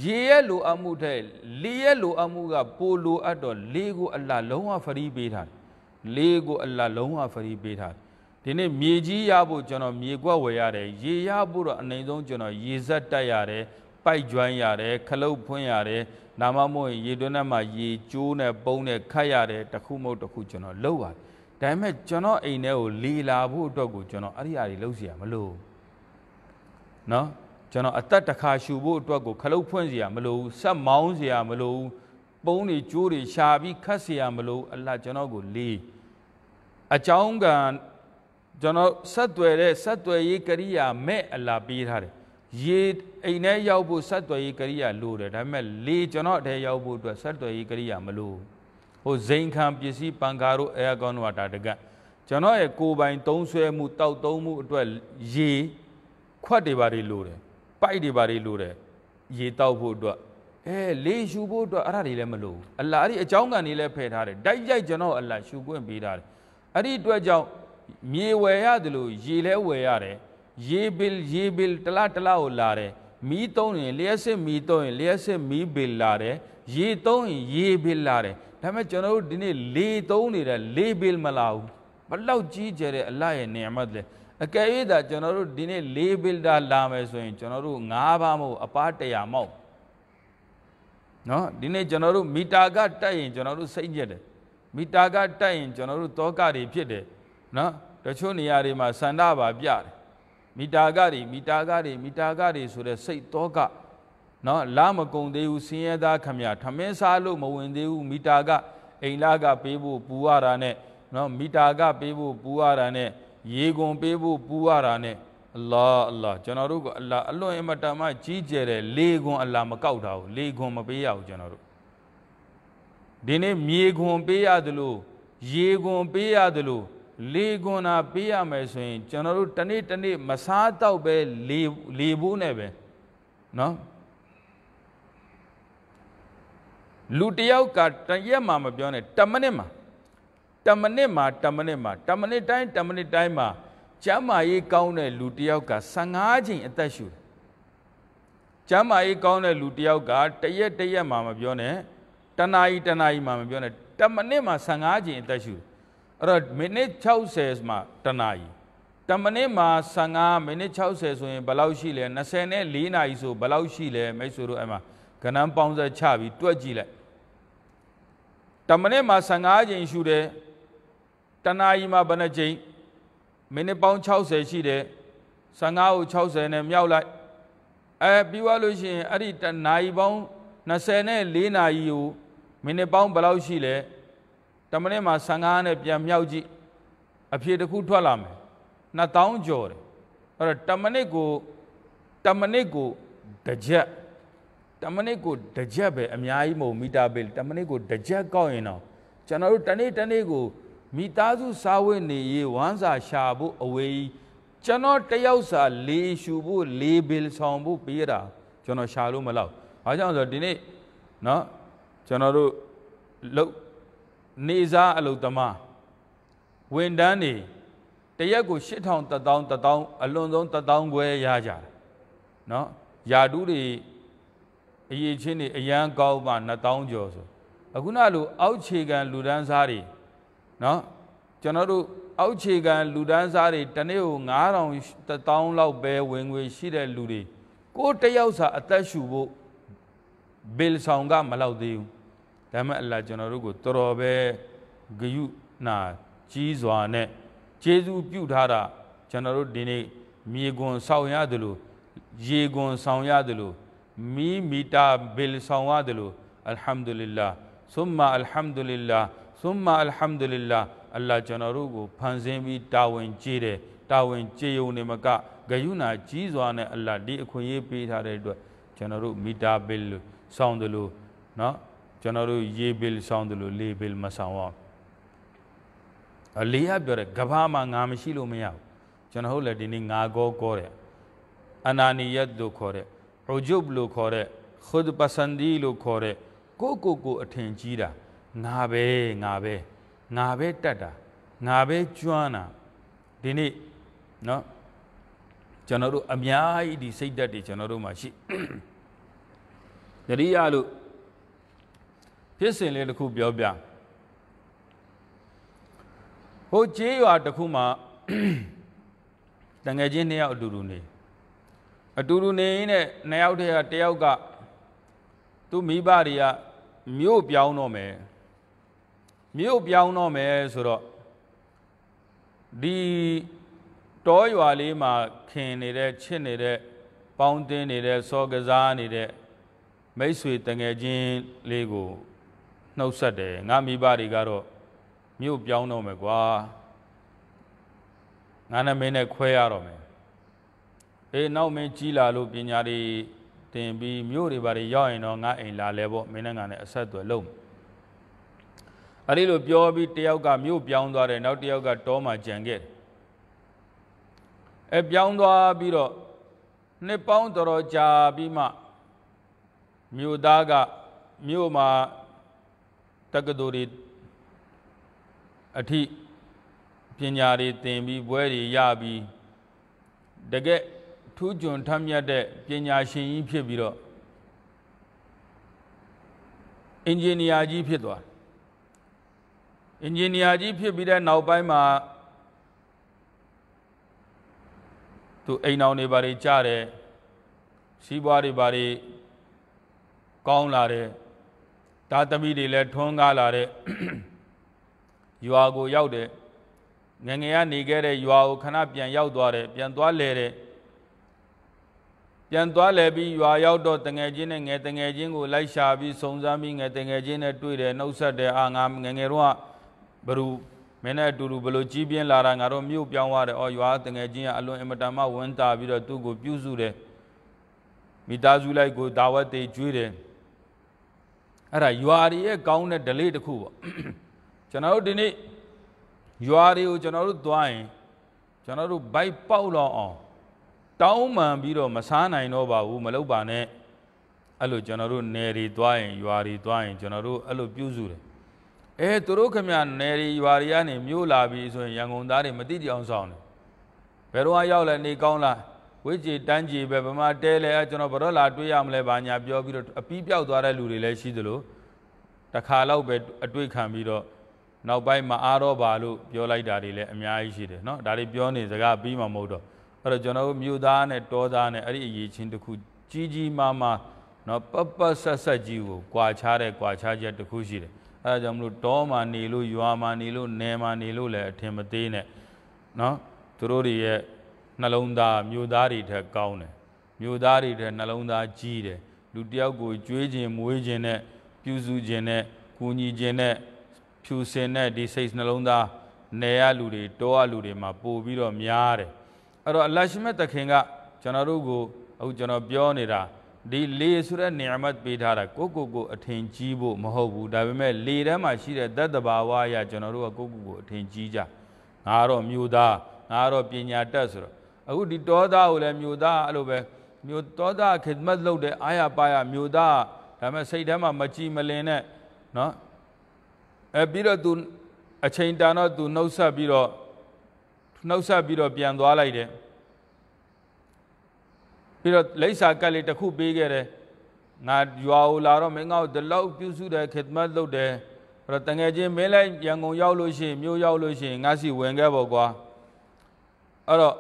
ရေရဲ့လိုအပ်မှုတဲ့လေရဲ့လိုအပ်မှုကပိုလိုအပ်တော့လေကိုအလ္လာလုံးဝဖရီးပေးထားတယ်လေကိုအလ္လာလုံးဝဖရီးပေးထားတယ်ဒီနေ့မြေကြီးရဖို့ကျွန်တော်မြေကွက်ဝယ်ရတယ်ရေရဖို့တော့အနိုင်ဆုံးကျွန်တော်ရေဆက်တက်ရတယ်ပိုက်ကျွမ်းရတယ်ခလုတ်ဖွင့်ရတယ်နာမမဟုတ်ရေတွင်းထဲမှာရေကျိုးနဲ့ပုံးနဲ့ခတ်ရတယ်တစ်ခုမဟုတ်တစ်ခုကျွန်တော်လုပ်ရတယ်ဒါပေမဲ့ကျွန်တော်အိမ်ထဲကိုလေလာဖို့အတွက်ကိုကျွန်တော်အဲ့ဒီအရာတွေလုပ်เสียမလို့နော်ကျွန်တော်အသက်တစ်ခါရှူဖို့အတွက်ကိုခလုတ်ဖွင့်เสียမလို့ဆက်မောင်းเสียမလို့ပုံးတွေကျိုးတွေရှာပြီးခတ်เสียမလို့အလကျွန်တော်ကိုလေးအကြောင်းကကျွန်တော်ဆက်သွယ်တဲ့ဆက်သွယ်ရေးကရိယာမဲ့အလာပေးထားတယ်ရေအိမ်ထဲရောက်ဖို့ဆက်သွယ်ရေးကရိယာလိုတယ်ဒါပေမဲ့လေကျွန်တော်အထဲရောက်ဖို့အတွက်ဆက်သွယ်ရေးကရိယာမလိုဟိုဇိန်ခံပစ္စည်းပန်ကာတို့အဲအကောင့်တို့ကဒါတကက်ကျွန်တော်ရဲ့ကိုယ်ပိုင်သုံးဆွဲမှုတောက်သုံးမှုအတွက်ရေခွက်တွေပါတယ်လိုတယ်ပိုက်တွေဘာတွေလိုတယ်ရေတောက်ဖို့အတွက်အဲလေရှူဖို့အတွက်အဲ့ဒါတွေလည်းမလိုဘူးအလ္လာဟ်အဲ့ဒီအကြောင်းကံတွေလည်းဖယ်ထားတယ်တိုက်ရိုက်ကျွန်တော်အလ္လာဟ်ရှူခွင့်ပေးထားတယ်အဲ့ဒီအတွက်ကြောင့်မြေဝယ်ရတယ်လို့ရေလဲဝယ်ရတယ်ရေဘီလ်ရေဘီလ်တလားတလားကိုလာတယ်မီးသုံးရင်လျှက်စစ်မီးသုံးရင်လျှက်စစ်မီးဘီလ်လာတယ်ရေသုံးရင်ရေဘီလ်လာတယ်ဒါပေမဲ့ကျွန်တော်တို့ဒီနေ့လေသုံးနေတဲ့လေဘီလ်မလာဘူးဘလောက်ကြီးကျယ်တဲ့အလ္လာဟ်ရဲ့နေရာမတ်လဲအကယ်၍သာကျွန်တော်တို့ဒီနေ့၄ဘီလ်ဒါလာမယ်ဆိုရင် ကျွန်တော်တို့၅ဘာမို့အပား100မောက်နော်ဒီနေ့ကျွန်တော်တို့မီတာကတက်ရင် ကျွန်တော်တို့စိတ်ညစ်တယ်မီတာကတက်ရင် ကျွန်တော်တို့တောကတွေဖြစ်တယ်နော်တချို့နေရာတွေမှာဆန္ဒပါပြတယ်မီတာကတွေမီတာကတွေမီတာကတွေဆိုတဲ့စိတ်တောကနော်လာမကုံသေးဘူးဆင်းရဲသားခမရထမင်းစားလို့မဝင်သေးဘူးမီတာကအိမ်လာကပေးဖို့ပူရတာနဲ့နော်မီတာက ပေးဖို့ပူရတာနဲ့ရေကုန်ပေးဖို့ပူရတာနဲ့အလာအလာကျွန်တော်တို့ကအလာအလွန်အမတန်မှကြီးကျယ်တဲ့လေခွန်အလာမကောက်တာဘူးလေခွန်မပေးရဘူးကျွန်တော်တို့ဒီနေ့မြေခွန်ပေးရသလိုရေခွန်ပေးရသလိုလေခွန်နာပေးရမယ်ဆိုရင်ကျွန်တော်တို့တနေ့တနေ့မစားတော့ပဲလေလေဘူးနဲ့ပဲနော်လူတယောက်ကတရက်မှမပြောနဲ့တမိနစ်မှာ10မိနစ်မှာ10မိနစ်မှာ10မိနစ်တိုင်း10မိနစ်တိုင်းမှာ ကျမ်းမာရေးကောင်းတဲ့လူတစ်ယောက်က15ချိန်အသက်ရှူတယ်ကျမ်းမာရေးကောင်းတဲ့လူတစ်ယောက်ကတရက်တရက်မှာမပြောနဲ့တနာရီတနာရီမှာမပြောနဲ့10မိနစ်မှာ15ချိန်အသက်ရှူတယ်အဲ့တော့မိနစ်60မှာတနာရီ10မိနစ်မှာ15မိနစ်60ဆိုရင်ဘယ်လောက်ရှိလဲ24နာရီဆိုဘယ်လောက်ရှိလဲမိတ်ဆွေတို့အဲ့မှာကဏ္ဍပေါင်းဆက်ချပြီးတွက်ကြည့်လိုက်10မိနစ်မှာ15ချိန်ရှူတယ်တနာရီမှာဘယ်နှကြိမ်မိနစ်ပေါင်း60ရှိတယ်55ကို60နဲ့မြောက်လိုက်အဲပြီးသွားလို့ရှိရင်အဲ့ဒီတနာရီပေါင်း20နဲ့4နာရီကိုမိနစ်ပေါင်းဘယ်လောက်ရှိလဲတမနစ်မှာ55နဲ့ပြန်မြောက်ကြည့်အဖြေတစ်ခုထွက်လာမယ်2000ကျော်တယ်အဲ့တော့တမနစ်ကိုတမနစ်ကိုတစ်ချက်တမနစ်ကိုတစ်ချက်ပဲအများကြီးမဟုတ်မီတာပဲတမနစ်ကိုတစ်ချက်ကောက်ရင်တော့ကျွန်တော်တို့တနေ့တနေ့ကိုမိသားစုစားဝတ်နေရေးဝမ်းစာရှာဖို့အဝေးကျွန်တော်တယောက်စာလေးရှူဖို့လေးဘီလ်ဆောင်ဖို့ပေးတာကျွန်တော်ရှာလို့မလောက်။ဘာကြောင့်ဆိုတော့ဒီနေ့နော်ကျွန်တော်တို့လုတ်နေစားအလုတ်သမားဝန်တန်းနေတရက်ကို8000 1000 1000အလွန်ဆုံး1000ခွဲရကြတယ်။နော်ယာတူးတွေအရေးချင်းတွေအရန်ကောင်းမှ2000ကျော်ဆိုအခုနလိုအောက်ခြေခံလူတန်းစားတွေနော်ကျွန်တော်တို့အောက်ခြေခံလူတန်းစားတွေတနေ့ကို9000တောင်းလောက်ပဲဝင်ငွေရှိတဲ့လူတွေကိုတယောက်စာအသက်ရှူဖို့ဘယ်ဆောင်က မလောက်သေးဘူးဒါမှအလ္လာ ကျွန်တော်တို့ကိုတော်တော်ပဲဂယုနာကြီးစွာနဲ့ကျေးဇူးပြုထားတာကျွန်တော်တို့ဒီနေ့မြေကွန်ဆောင်ရတယ်လို့ရေကွန်ဆောင်ရတယ်လို့မီမီတာဘယ်ဆောင်ရတယ်လို့အလ်ဟမ်ဒူလ illah ဆုမ္မာအလ်ဟမ်ဒူလ illah သုမအလ်ဟမ်ဒူလ illah အလ္လာကျွန်တော်တို့ကိုဖန်ဆင်းပြီးတာဝန်ကြီးတယ်တာဝန်ကြီးုံနေမကဂယုဏကြီးစွာနဲ့အလ္လာဒီအခွင့်အရေးပေးထားတဲ့အတွက်ကျွန်တော်တို့မီတာဘီလ်စောင်းတယ်လို့เนาะကျွန်တော်တို့ရေဘီလ်စောင်းတယ်လို့လေဘီလ်မဆောင်အောင်အလီယာပြောတယ်ကဘာမှာငါမရှိလို့မရဘူးကျွန်တော်တို့လည်းဒီနေ့ငါကောကောတဲ့အနာနီယတ်လို့ခေါ်တဲ့ဟူဂျုဘ်လို့ခေါ်တဲ့ခွဒ်ပစန္ဒီလို့ခေါ်တဲ့ကိုကိုကိုအထင်ကြီးတာငါပဲငါပဲငါပဲတတ်တာငါပဲကျွမ်းတာဒီနေ့နော်ကျွန်တော်တို့အများကြီးဒီစိတ်ဓာတ်တွေကျွန်တော်တို့မှာရှိတတိယလို့ဖြစ်စဉ်လေးတစ်ခု ပြောပြဟိုကြေးရွာတစ်ခုမှာတငယ်ချင်းနှစ်ယောက်အတူတူနေအတူတူနေရင်းနဲ့နှစ်ယောက်တည်းကတယောက်ကသူ့မိဘတွေကမြို့ပြောင်းတော့မယ်မြို့ပြောင်းတော့မယ်ဆိုတော့ဒီတောရွာလေးမှာခင်နေတဲ့ချစ်နေတဲ့ပေါင်းတင်းနေတဲ့စောကစားနေတဲ့မိတ်ဆွေတငယ်ချင်းလေးကိုနှုတ်ဆက်တယ်ငါမိဘတွေကတော့မြို့ပြောင်းတော့မယ်ကွာငါနဲ့မင်းနဲ့ခွဲရတော့မယ်အေးနောက်မင်းကြီးလာလို့ပညာတွေတင်ပြီးမြို့တွေဘာတွေရောက်ရင်တော့ငါအိမ်လာလဲပေါ့မင်းနဲ့ငါနဲ့အဆက်အသွယ်လုပ်မယ်အဲဒီလိုပြောပြီးတယောက်ကမြို့ပြောင်းသွားတယ်နောက်တယောက်ကတောမှာကြံခဲ့တယ်အဲပြောင်းသွားပြီးတော့နှစ်ပေါင်းတော်တော်ကြာပြီးမှမြို့သားကမြို့မှာတက္ကသိုလ်တွေအထိပညာတွေသင်ပြီးဘွဲတွေရပြီးတကယ်ထူးချွန်ထမြတ်တဲ့ပညာရှင်ကြီးဖြစ်ပြီးတော့အင်ဂျင်နီယာကြီးဖြစ်သွားအင်ဂျင်နီယာကြီးဖြစ်ပြီးတဲ့နောက်ပိုင်းမှာသူအိမ်အောင်တွေဘာတွေကြားတယ်စီးပွားတွေဘာတွေကောင်းလာတယ်ဒါသမီးတွေလည်းထွန်းကားလာတဲ့ရွာကိုရောက်တယ်ငငယ်ကနေခဲ့တဲ့ရွာကိုခဏပြန်ရောက်သွားတယ်ပြန်သွားလဲတယ်ပြန်သွားလဲပြီးရွာရောက်တော့တငယ်ချင်းနဲ့ငယ်တငယ်ချင်းကိုလိုက်ရှာပြီးစုံစမ်းပြီးငယ်တငယ်ချင်းနဲ့တွေ့တယ်နှုတ်ဆက်တယ်အာငါငငယ်တော့ဘရူမင်းနဲ့အတူတူဘလို့ကြီးပြင်းလာတာငါတို့မြို့ပြောင်းသွားတယ်။အော်ရွာတငယ်ချင်းကအလွန်အင်မတန်မှဝန်တာပြီးတော့သူ့ကိုပြုစုတယ်။မိသားစုလိုက်ကိုဒါဝတ်တေကျွေးတယ်။အဲ့ဒါရွာတွေရဲ့ကောင်းတဲ့ delay တစ်ခုပေါ့။ကျွန်တော်တို့ဒီနေ့ရွာတွေကိုကျွန်တော်တို့သွားရင်ကျွန်တော်တို့ဘိုက်ပေါက်လောက်အောင်တောင်းပန်ပြီးတော့မဆားနိုင်တော့ပါဘူးမလုပ်ပါနဲ့အဲ့လိုကျွန်တော်တို့နယ်တွေသွားရင်ရွာတွေသွားရင်ကျွန်တော်တို့အဲ့လိုပြုစုတယ်အဲသူတို့ခမရနယ်ရီရွာရီကနေမြို့လာပြီဆိုရင်ရန်ကုန်သားတွေမသိကြအောင်ဆောင်တယ်ဘယ်တော့ရောက်လဲနေကောင်းလားဝိကြေတန်းကြီးပဲဗမာတဲလဲအဲကျွန်တော်ဘရော့လာတွေ့ရမလဲဘာညာပြောပြီးတော့အပီးပြောက်သွားတဲ့လူတွေလည်းရှိသလိုတခါတော့ပဲအတွေ့ခံပြီးတော့နောက်ပိုင်းမအားတော့ပါလို့ပြောလိုက်တာတွေလည်းအများကြီးရှိတယ်เนาะဒါတွေပြောနေစကားပြီးမှမဟုတ်တော့အဲ့တော့ကျွန်တော်တို့မြို့သားနဲ့တောသားနဲ့အဲ့ဒီအရေးချင်းတစ်ခုကြီးကြီးမားမားเนาะပပဆက်ဆက်ကြီးကိုကြွာချတဲ့ကြွာချချက်တစ်ခုရှိတယ်အဲကြောင့်မလို့တောမှာနေလို့ရွာမှာနေလို့နယ်မှာနေလို့လည်းအထင်မသေးနဲ့နော်သူတို့တွေရဲ့နှလုံးသားမျိုးသားတွေထက်ကောင်းတယ်မျိုးသားတွေထက်နှလုံးသားကြီးတယ်လူတယောက်ကိုကြွေးခြင်းမွေးခြင်းနဲ့ပြုစုခြင်းနဲ့ကူညီခြင်းနဲ့ဖြူစင်တဲ့ဒီစိတ်နှလုံးသားနယ်ရလူတွေတောရလူတွေမှာပို့ပြီးတော့များတယ်အဲ့တော့အလရှိမဲ့တခင်က ကျွန်တော်တို့ကိုအခုကျွန်တော်ပြောနေတာဒီလေဆိုတဲ့ ni'mat ပေးထားတာကိုကိုကိုအထင်ကြီးဖို့မဟုတ်ဘူးဒါပေမဲ့လေထဲမှာရှိတဲ့သတ္တဘာဝအရာကျွန်တော်တို့ကကိုကိုကိုအထင်ကြီးကြငါတော့မြို့သားငါတော့ပညာတတ်ဆိုတော့အခုဒီတောသားကိုလည်းမြို့သားအဲ့လိုပဲမြို့တောသားခစ်မတ်လုပ်တဲ့အာရပါရမြို့သားဒါပေမဲ့စိတ်ထဲမှာမကြည်မလင်နဲ့နော်အဲပြီးတော့သူအချိန်တန်တော့သူနှုတ်ဆက်ပြီးတော့နှုတ်ဆက်ပြီးတော့ပြန်သွားလိုက်တယ်ပြီးတော့လိပ်စာကတ်လေးတစ်ခု ပေးခဲ့တယ်ငါရွာကိုလာတော့မင်းငါ့ကိုဒီလောက်ပြုစုတယ်ခိဒမတ်လုပ်တယ်အဲ့တော့တငယ်ချင်းမင်းလည်းရန်ကုန်ရောက်လို့ရှိရင်မြို့ရောက်လို့ရှိရင်ငါစီဝင်ခဲ့ပေါ့ကွာအဲ့တော့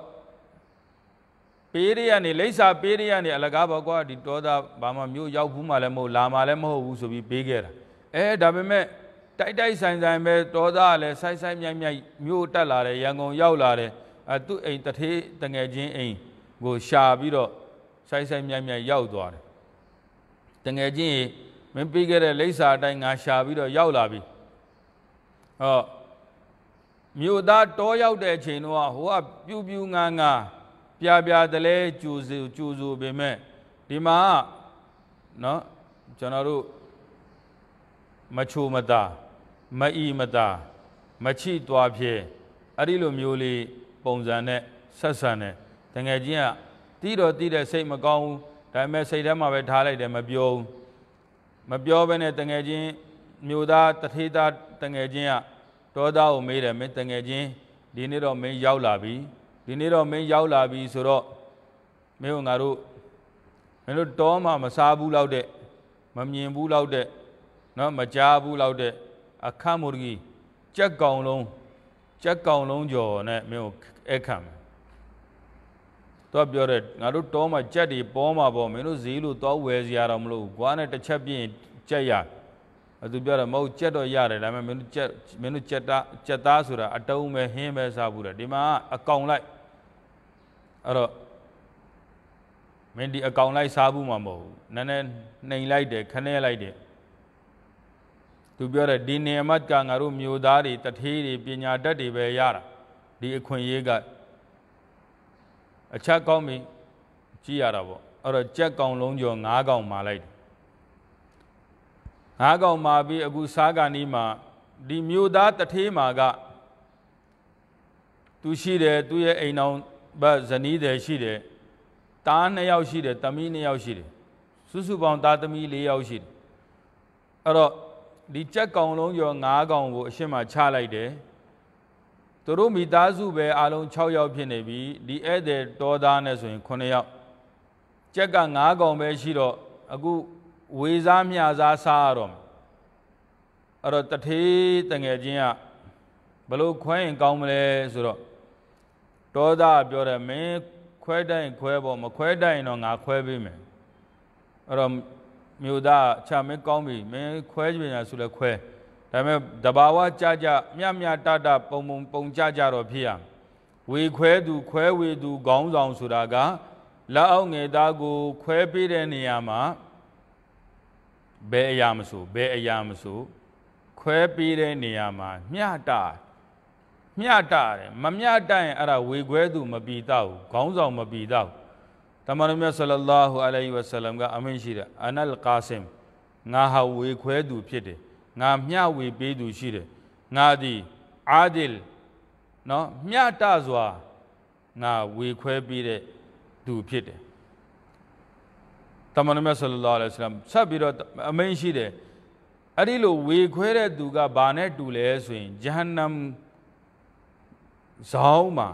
ပေးရရနေလိမ့်စာပေးရရနေအလကားပေါ့ကွာဒီတောသားဘာမှမြို့ရောက်ဘူးမှလည်းမဟုတ်လာမှလည်းမဟုတ်ဘူးဆိုပြီးပေးခဲ့တာအဲဒါပေမဲ့တိုက်တိုက်ဆိုင်ဆိုင်ပဲတောသားကလည်းဆိုင်ဆိုင်မြိုင်မြိုင်မြို့တက်လာတယ်ရန်ကုန်ရောက်လာတယ်အဲသူ့အိမ်တထေးတငယ်ချင်းအိမ်ကိုရှာပြီးတော့ဆိုင်ဆိုင်မြိုင်မြိုင်ရောက်သွားတယ်တငယ်ချင်းရေမင်းပြီးခဲ့တဲ့လိပ်စာအတိုင်းငါရှာပြီးတော့ရောက်လာပြီဟောမြို့သားတောရောက်တဲ့အချိန်တော့ဟိုကပြူပြူငါငါပြာပြာတလဲကြူစူကြူစူပေမဲ့ဒီမှာเนาะကျွန်တော်တို့မချိုမတာမအီမတာမချိသွားဖြင့်အဲ့ဒီလိုမျိုးလေးပုံစံနဲ့ဆက်ဆံတဲ့တကယ်ချင်းကတီးတော့တီးတဲ့စိတ်မကောင်းဘူးဒါပေမဲ့စိတ်ထဲမှာပဲထားလိုက်တယ်မပြောဘူးမပြောဘဲနဲ့တငယ်ချင်းမျိုးသားတထေးသားတငယ်ချင်းကဒေါသကိုမေးတယ်မင်းတငယ်ချင်းဒီနေ့တော့မင်းရောက်လာပြီဒီနေ့တော့မင်းရောက်လာပြီဆိုတော့မင်းတို့ငါတို့မင်းတို့တောမှမစားဘူးလောက်တဲ့မမြင်ဘူးလောက်တဲ့နော်မကြားဘူးလောက်တဲ့အခမ်းမူကြီးကြက်ကောင်လုံးကြက်ကောင်လုံးကျော်နဲ့မင်းကိုအဲ့ခံမယ်သူကပြောတယ်ငါတို့တောမှာကြက်တွေပေါ်မှာပေါ့မင်းတို့ဈေးလို့သွားဝယ်စရာတော့မလိုဘူးကွာနဲ့တစ်ချက်ပြင်းကြက်ရအသူပြောတယ်မဟုတ်ကြက်တော့ရတယ်ဒါပေမဲ့မင်းတို့ကြက်မင်းတို့ကြက်တာကြက်သားဆိုတာအတုံးပဲဟင်းပဲစားဘူးတယ်ဒီမှာအကောင်လိုက်အဲ့တော့မင်းဒီအကောင်လိုက်စားဘူးမှာမဟုတ်ဘူးနည်းနည်းနှိမ်လိုက်တယ်ခနဲ့လိုက်တယ်သူပြောတယ်ဒီနေမတ်ကငါတို့မျိုးသားတွေတထေးတွေပညာတတ်တွေပဲရတာဒီအခွင့်အရေးကအချက်ကောင်းပြီကြည့်ရတာပေါ့အဲ့တော့ကြက်ကောင်လုံးကျော်၅ကောင်မာလိုက်၅ကောင်မာပြီးအခုစားကနီးမှာဒီမြို့သားတထေးမာကသူရှိတယ်သူရဲ့အိမ်တော်ဘဇနီးတယ်ရှိတယ်တား၂ယောက်ရှိတယ်တမီး၂ယောက်ရှိတယ်စုစုပေါင်းတားသမီး၄ယောက်ရှိတယ်အဲ့တော့ဒီကြက်ကောင်လုံးကျော်၅ကောင်ကိုအရှင်းမှာချလိုက်တယ်သူတို့မိသားစုပဲအလုံး6ယောက်ဖြစ်နေပြီဒီဧည့်သည်တော်သားနဲ့ဆိုရင်9ယောက်ကြက်က9កောင်ပဲရှိတော့အခုဝေစားမြစားစားရတော့အဲ့တော့တထေးတငယ်ချင်းကဘလို့ခွဲရင်ကောင်းမလဲဆိုတော့တောသားပြောတယ်မင်းခွဲတိုင်းခွဲပေါ့မခွဲတိုင်းတော့ငါခွဲပေးမယ်အဲ့တော့မြို့သားချမင်းကောင်းပြီမင်းခွဲကြပြန်ဆိုလဲခွဲဒါပေမဲ့တဘာဝကြကြမြမြတတပုံပုံပုံကြကြတော့ဖြစ်ရဝေခွဲသူ ခွဲဝေသူခေါင်းဆောင်ဆိုတာကလက်အောက်ငယ်သားကို ခွဲပေးတဲ့နေရာမှာဘယ်အရာမဆိုဘယ်အရာမဆိုခွဲပေးတဲ့နေရာမှာမျှတမျှတတယ်မမျှတရင်အဲ့ဒါဝေခွဲသူ မပီတော့ခေါင်းဆောင်မပီတော့တမန်တော်မြတ်ဆလလာဟူအလိုင်ဝဆလမ်ကအမိန့်ရှိတယ်အနလ်ကာဆင်ငါဟာဝေခွဲသူဖြစ်တယ်ငါမျှဝေပေးသူရှိတယ်ငါသည် အာဒိလ်နော်မျှတစွာငါဝေခွဲပေးတဲ့သူဖြစ်တယ်တမန်တော်မြတ်ဆလလောလဟ်အလိုင်းဆက်ပြီးတော့အမိန်ရှိတယ်အဲ့ဒီလိုဝေခွဲတဲ့သူကဘာနဲ့တူလဲဆိုရင်ဂျဟန္နမ်ဇောင်းမှာ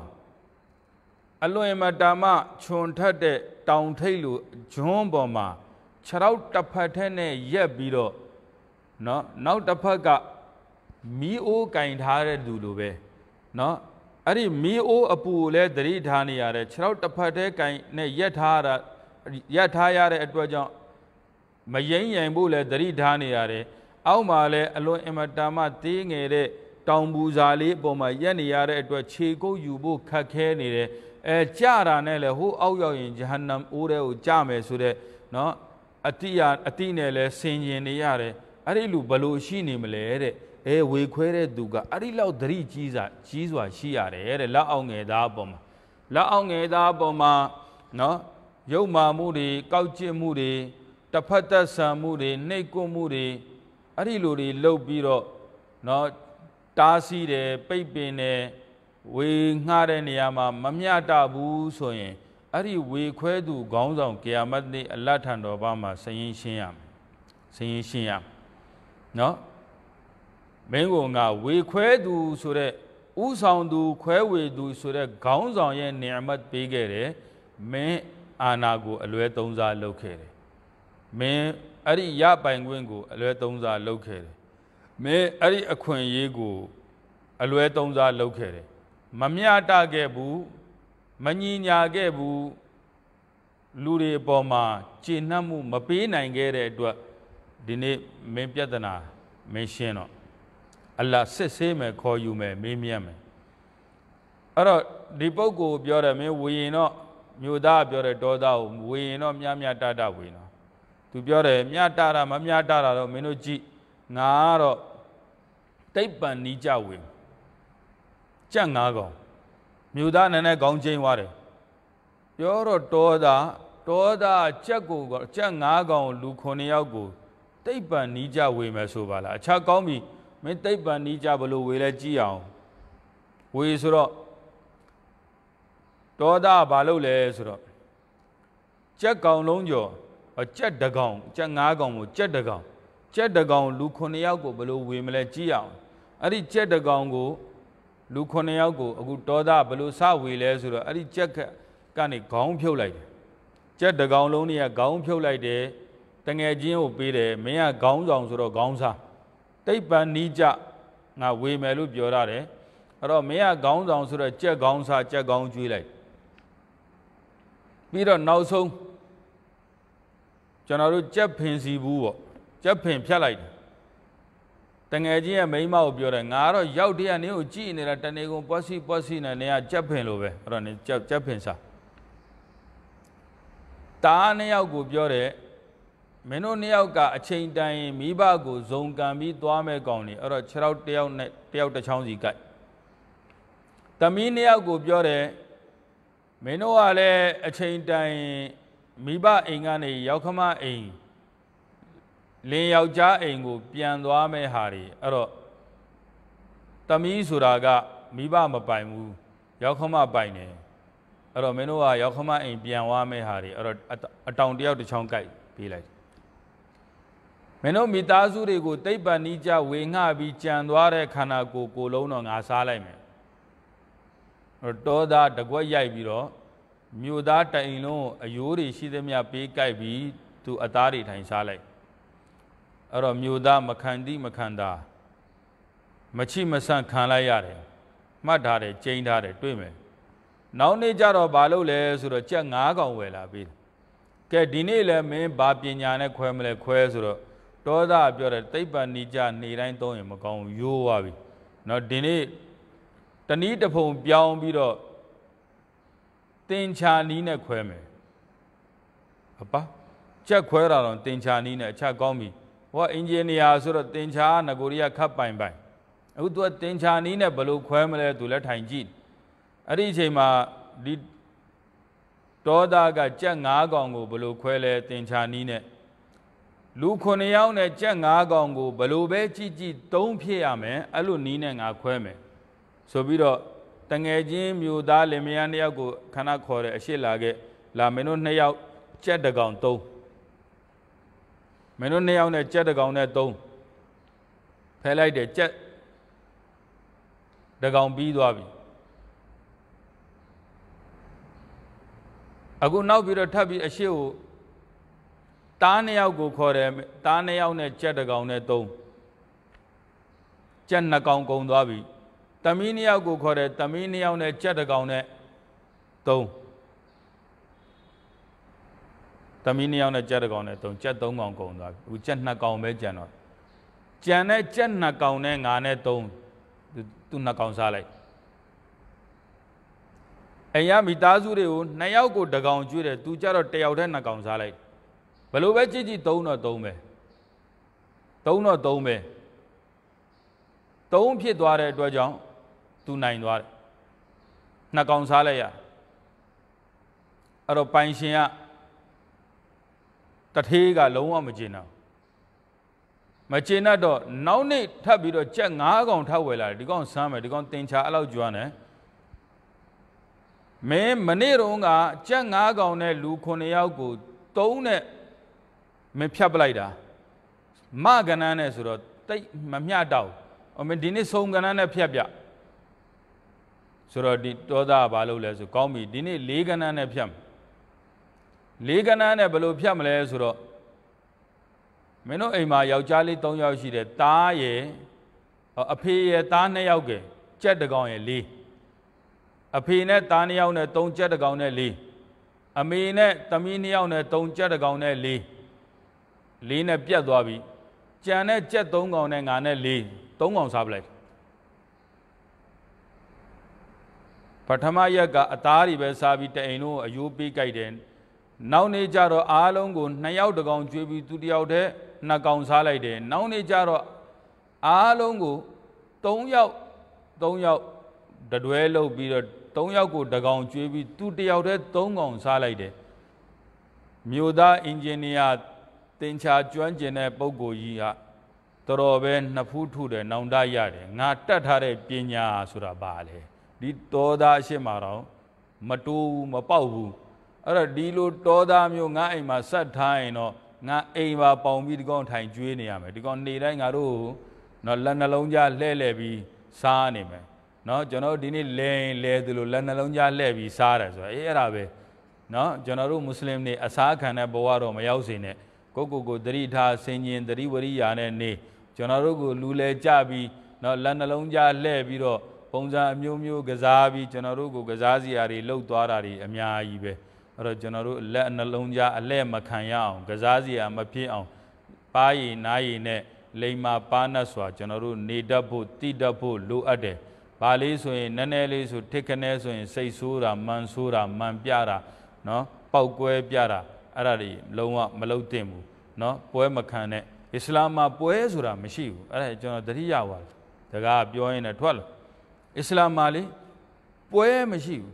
အလွန်မတာမခြုံထက်တဲ့တောင်ထိပ်လိုဂျွန်းပေါ်မှာခြေထောက်တစ်ဖက်ထဲနဲ့ရက်ပြီးတော့เนาะနောက်တစ်ဖက်ကမီးအိုးကင်ထားတဲ့လူလိုပဲเนาะအဲ့ဒီမီးအိုးအပူကိုလည်းသတိထားနေရတဲ့ခြေောက်တစ်ဖက်တည်းကင်နဲ့ရက်ထားတာရက်ထားရတဲ့အတွက်ကြောင့်မယိမ့်ရင်ဖို့လည်းသတိထားနေရတယ်အောက်မှာလည်းအလွန်အင်မတန်မှသေးငယ်တဲ့တောင်ပူဇာလေးအပေါ်မှာရက်နေရတဲ့အတွက်ခြေကုပ်ယူဖို့ခက်ခဲနေတယ်အဲကြတာနဲ့လည်းဟိုးအောက်ရောက်ရင်ဂျဟန္နမ်အိုးတဲ့ကိုကြမယ်ဆိုတဲ့เนาะအတိအအတိနဲ့လည်းဆင်ကျင်နေရတယ်အဲ့ဒီလူဘလို့ရှိနေမလဲတဲ့အဲဝေခွဲတဲ့သူကအဲ့ဒီလောက်သတိကြီးစာကြီးစွာရှိရတယ်တဲ့လက်အောင်ငယ်သားအပေါ်မှာလက်အောင်ငယ်သားအပေါ်မှာနော်ရုပ်မာမှုတွေကောက်ကျစ်မှုတွေတဖက်သက်ဆံမှုတွေနှိတ်ကွမှုတွေအဲ့ဒီလိုတွေလှုပ်ပြီးတော့နော်တားဆီးတယ်ပိတ်ပင်တယ်ဝေငှတဲ့နေရာမှာမမျှတဘူးဆိုရင်အဲ့ဒီဝေခွဲသူခေါင်းဆောင်ကေယာမတ်နေ့အလတ်ထံတော်ဘာမှာဆင်းရင်ရှင်းရမယ်ဆင်းရင်ရှင်းရမယ်နော်မင်းကငါဝေခွဲသူဆိုတဲ့ဥဆောင်သူ ခွဲဝေသူဆိုတဲ့ခေါင်းဆောင်ရဲ့နေမတ်ပေးခဲ့တယ်မင်းအာနာကို အလွဲသုံးစားလုပ်ခဲ့တယ်မင်းအဲ့ဒီရပိုင်ခွင့်ကို အလွဲသုံးစားလုပ်ခဲ့တယ်မင်းအဲ့ဒီအခွင့်အရေးကို အလွဲသုံးစားလုပ်ခဲ့တယ်မမျှတခဲ့ဘူးမညီညာခဲ့ဘူးလူတွေအပေါ်မှာကျေနပ်မှု မပေးနိုင်ခဲ့တဲ့အတွက်ဒီနေ့မင်းပြဿနာမင်းရှင်းတော့အလာစစ်ဆေးမယ်ခေါ်ယူမယ်မင်းမြတ်မယ်အဲ့တော့ဒီပုဂ္ဂိုလ်ပြောတယ်မင်းဝေရင်တော့မြို့သားပြောတယ်ဒေါသကိုဝေရင်တော့မြတ်မြတ်တတဝေနော်သူပြောတယ်မြတ်တတာ မမြတ်တတာတော့မင်းတို့ကြည့်ငါကတော့တိတ်ပန်နီးကြဝေကြက်ငါကောင်မြို့သားနဲ့နဲ့ခေါင်းချင်းွားတယ်ပြောတော့ဒေါသဒေါသကြက်ကိုကြက်ငါကောင် လူ9ယောက်ကိုတိတ်ပံနီးကြဝေမယ်ဆိုပါလားအခြားကောင်းပြီမင်းတိတ်ပံနီးကြဘလို့ဝေလဲကြည့်အောင်ဝေဆိုတော့တောသားဘာလုပ်လဲဆိုတော့ကြက်ကောင်လုံးကျော်ကြက်တကောင်ကြက်ငါးကောင်ကိုကြက်တကောင်ကြက်တကောင်လူ9ယောက်ကိုဘလို့ဝေမလဲကြည့်အောင်အဲ့ဒီကြက်တကောင်ကိုလူ9ယောက်ကိုအခုတောသားဘလို့စဝေလဲဆိုတော့အဲ့ဒီကြက်ကနေခေါင်းဖြုတ်လိုက်တယ်ကြက်တကောင်လုံးတွေကခေါင်းဖြုတ်လိုက်တယ်တငယ်ချင်းကိုပေးတယ်မင်းကခေါင်းဆောင်ဆိုတော့ခေါင်းစားတိတ်ပန်နီးကြငါဝေမယ်လို့ပြောရတယ်အဲ့တော့မင်းကခေါင်းဆောင်ဆိုတော့ကြက်ခေါင်းစားကြက်ခေါင်းကျွေးလိုက်ပြီးတော့နောက်ဆုံးကျွန်တော်တို့ကြက်ဖင်စီဘူးပေါ့ကြက်ဖင်ဖြတ်လိုက်တယ်တငယ်ချင်းရဲ့မိန်းမကိုပြောတယ်ငါတော့ရောက်တရနင်းကိုကြည်နေတာတနေကုန်ပွက်စီပွက်စီနဲ့နေကကြက်ဖင်လိုပဲအဲ့တော့နေကြက်ကြက်ဖင်စားတားနှစ်ယောက်ကိုပြောတယ်မင်းတို့နှစ်ယောက်ကအချိန်တိုင်မိဘကိုဇုံကန်ပြီးသွားမဲ့ကောင်နေအဲ့တော့6ယောက်တယောက်နဲ့တယောက်တစ်ချောင်းစီကိုက်တမီးနှစ်ယောက်ကို ပြောတယ်မင်းတို့ကလည်းအချိန်တိုင်မိဘအိမ်ကနေရောက်ခမအိမ်လင်းယောက်ျားအိမ်ကိုပြန်သွားမဲ့ဟာတွေအဲ့တော့တမီးဆိုတာကမိဘမပိုင်ဘူးရောက်ခမပိုင်တယ်အဲ့တော့မင်းတို့ကရောက်ခမအိမ်ပြန်သွားမဲ့ဟာတွေအဲ့တော့အတောင်တယောက်တစ်ချောင်းကိုက်ပေးလိုက်မင်းတို့မိသားစုတွေကိုတိတ်ပန်နီးကြဝေငှပြီးကြံသွားတဲ့ခန္ဓာကိုယ်ကိုလုံးတော့ငါစားလိုက်မယ်တောသားတကွက်ရိုက်ပြီးတော့မြို့သားတိုင်လုံးအယိုးတွေရှိသမျှပေးကြိုက်ပြီးသူအသားတွေထိုင်စားလိုက်အဲ့တော့မြို့သားမခံတိမခံတာမချိမဆန့်ခံလိုက်ရတယ်မှတ်ထားတယ်ကျိန်းထားတယ်တွေ့မယ်နောက်နေ့ကျတော့ဘာလုပ်လဲဆိုတော့ကြက်၅កောင်ဝယ်လာပြီးကဲဒီနေ့လည်းမင်းဘာပညာနဲ့ခွဲမလဲခွဲဆိုတော့ဒေါသပြောတဲ့သိပ္ပံနိကြနေတိုင်းသုံးရင်မကောင်းရိုးသွားပြီเนาะဒီနေ့တနည်းတဖုံပြောင်းပြီးတော့တင်ချာနီးနဲ့ခွဲမယ်အပါချက်ခွဲတာတော့တင်ချာနီးနဲ့အချက်ကောင်းပြီဟိုကအင်ဂျင်နီယာဆိုတော့တင်ချာငကိုရီးယားခပ်ပိုင်ပိုင်အခု तू တင်ချာနီးနဲ့ဘယ်လိုခွဲမလဲ तू လည်းထိုင်ကြည့်အဲ့ဒီအချိန်မှာဒီဒေါသကကြက်၅កောင်ကိုဘယ်လိုခွဲလဲတင်ချာနီးနဲ့လူ9ယောက်နဲ့ကြက်9កောင်ကိုဘလို့ပဲကြည့်ကြည့်သုံးဖြစ်ရမယ်အဲ့လိုနီးနဲ့ငါခွဲမယ်ဆိုပြီးတော့တငယ်ချင်းမျိုးသားလင်မယားနှစ်ယောက်ကိုခဏခေါ်တယ်အရှိလာခဲ့လာမင်းတို့နှစ်ယောက်ကြက်တကောင်သုံးမင်းတို့နှစ်ယောက်နဲ့ကြက်တကောင်နဲ့သုံးဖဲလိုက်တယ်ကြက်တကောင်ပြီးသွားပြီအခုနောက်ပြီးတော့ထပ်ပြီးအရှိကိုတားနှစ်ယောက်ကိုခေါ်တယ်တားနှစ်ယောက်နဲ့ကြက်တကောင်နဲ့သုံးကြက်နှစ်ကောင်ကုန်သွားပြီတမီးနှစ်ယောက်ကိုခေါ်တယ်တမီးနှစ်ယောက်နဲ့ကြက်တကောင်နဲ့သုံးတမီးနှစ်ယောက်နဲ့ကြက်တကောင်နဲ့သုံးကြက်သုံးကောင်ကုန်သွားပြီအခုကြက်နှစ်ကောင်ပဲကျန်တော့ကျန်တဲ့ကြက်နှစ်ကောင်နဲ့ငါနဲ့သုံးသူနှစ်ကောင်စားလိုက်အိမ်ရမိသားစုတွေကိုနှစ်ယောက်ကိုတကောင်ကျွေးတယ်သူကြတော့တယောက်တည်းနှစ်ကောင်စားလိုက်ဘလို့ပဲကြည့်ကြည့်သုံးတော့သုံးပဲသုံးတော့သုံးပဲသုံးဖြစ်သွားတဲ့အတွက်ကြောင့်သူနိုင်သွားတယ်နှကောင်စားလိုက်ရအဲ့တော့ပိုင်ရှင်ကတထေးကလုံးဝမကျင်တော့မကျင်တော့နောက်နေ့ထပ်ပြီးတော့ကြက်၅ကောင်ထပ်ဝယ်လာတယ်ဒီကောင်ဆမ်းမယ်ဒီကောင်တင်ချာအဲ့လောက်ကျွမ်းတယ်မင်းမနေ့တုန်းကကြက်၅ကောင်နဲ့လူ9ယောက်ကိုသုံးတဲ့မဖြတ်ပလိုက်တာမကဏ္ဍနဲ့ဆိုတော့တိတ်မမျှတော့အမေဒီနေ့ဆုံးကဏ္ဍနဲ့ဖြတ်ပြဆိုတော့ဒီတောသားဘာလို့လဲဆိုကောင်းပြီဒီနေ့၄ကဏ္ဍနဲ့ဖြတ်၄ကဏ္ဍနဲ့ဘယ်လိုဖြတ်မလဲဆိုတော့မင်းတို့အိမ်မှာယောက်ျားလေး၃ယောက်ရှိတယ်တားရယ်အဖေရယ်တား၂ယောက်ကကြက်တကောင်ရယ်လေးအဖေနဲ့တား၂ယောက်နဲ့၃ကြက်တကောင်နဲ့လေးအမေနဲ့သမီး၂ယောက်နဲ့၃ကြက်တကောင်နဲ့လေးလေးနဲ့ပြတ်သွားပြီကြံတဲ့ကြက်၃កောင်နဲ့ငါနဲ့လေး၃កောင်စားပလိုက်ပထမရက်ကအသားတွေပဲစားပြီးတအိမ်လုံးအယိုးပေးကြိုက်တယ်နောက်နေ့ကျတော့အားလုံးကိုနှစ်ယောက်တကောင်ကျွေးပြီးသူတယောက်တည်းနှစ်ကောင်စားလိုက်တယ်နောက်နေ့ကျတော့အားလုံးကို၃ယောက်၃ယောက်တတွဲလုပ်ပြီးတော့၃ယောက်ကိုတကောင်ကျွေးပြီးသူတယောက်တည်း၃ကောင်စားလိုက်တယ်မြို့သားအင်ဂျင်နီယာသင်္ချာကျွမ်းကျင်တဲ့ပုံကိုယ်ကြီးကတော်တော်ပဲနှစ်ဖူးထုတယ်နောင်တရတယ်ငါတတ်ထားတဲ့ပညာဆိုတာဘာလဲဒီတောသားအရှိမတော်မတိုးဘူးမပေါက်ဘူးအဲ့တော့ဒီလိုတောသားမျိုးငါအိမ်မှာဆက်ထားရင်တော့ငါအိမ်မှာပေါင်ပြီးဒီကောင်ထိုင်ကျွေးနေရမယ်ဒီကောင်နေတိုင်းငါတို့နော်လက်နှလုံးကြားလှဲ့လှဲ့ပြီးစားနေမယ်နော်ကျွန်တော်ဒီနေ့လဲရင်လဲသလိုလက်နှလုံးကြားလှဲ့ပြီးစားတယ်ဆိုတော့အေးအဲ့ဒါပဲနော်ကျွန်တော်တို့မွတ်စလင်တွေအစားခံတဲ့ဘဝတော့မရောက်စေနဲ့ကိုကိုကိုတတိထားဆင်ញင်တတိဝရိယာနဲ့နေကျွန်တော်တို့ကိုလူလဲကြပြီးเนาะလက်နှလုံးကြလှဲ့ပြီးတော့ပုံစံအမျိုးမျိုးကစားပြီးကျွန်တော်တို့ကိုကစားစရာတွေလှုပ်သွားတာတွေအများကြီးပဲအဲ့တော့ကျွန်တော်တို့လက်နှလုံးကြအလှဲ့မခံရအောင်ကစားစရာမဖြစ်အောင်ပါးရည်နားရည်နဲ့လိမ္မာပါနတ်စွာကျွန်တော်တို့နေတတ်ဖို့တိတတ်ဖို့လိုအပ်တယ်။ဘာလေးဆိုရင်နည်းနည်းလေးဆိုထိခနဲဆိုရင်စိတ်ဆိုးတာမန်ဆိုးတာမန်ပြတာနော်ပောက်ကွဲပြတာအဲ့ဒါတွေလုံးဝမလုံးသင့်ဘူးเนาะပွဲမခံနဲ့အစ္စလာမ်မှာပွဲဆိုတာမရှိဘူးအဲ့ဒါကျွန်တော်တတိယပါတကားပြောရင်လည်းထွက်လာအစ္စလာမ်မှာလေပွဲမရှိဘူး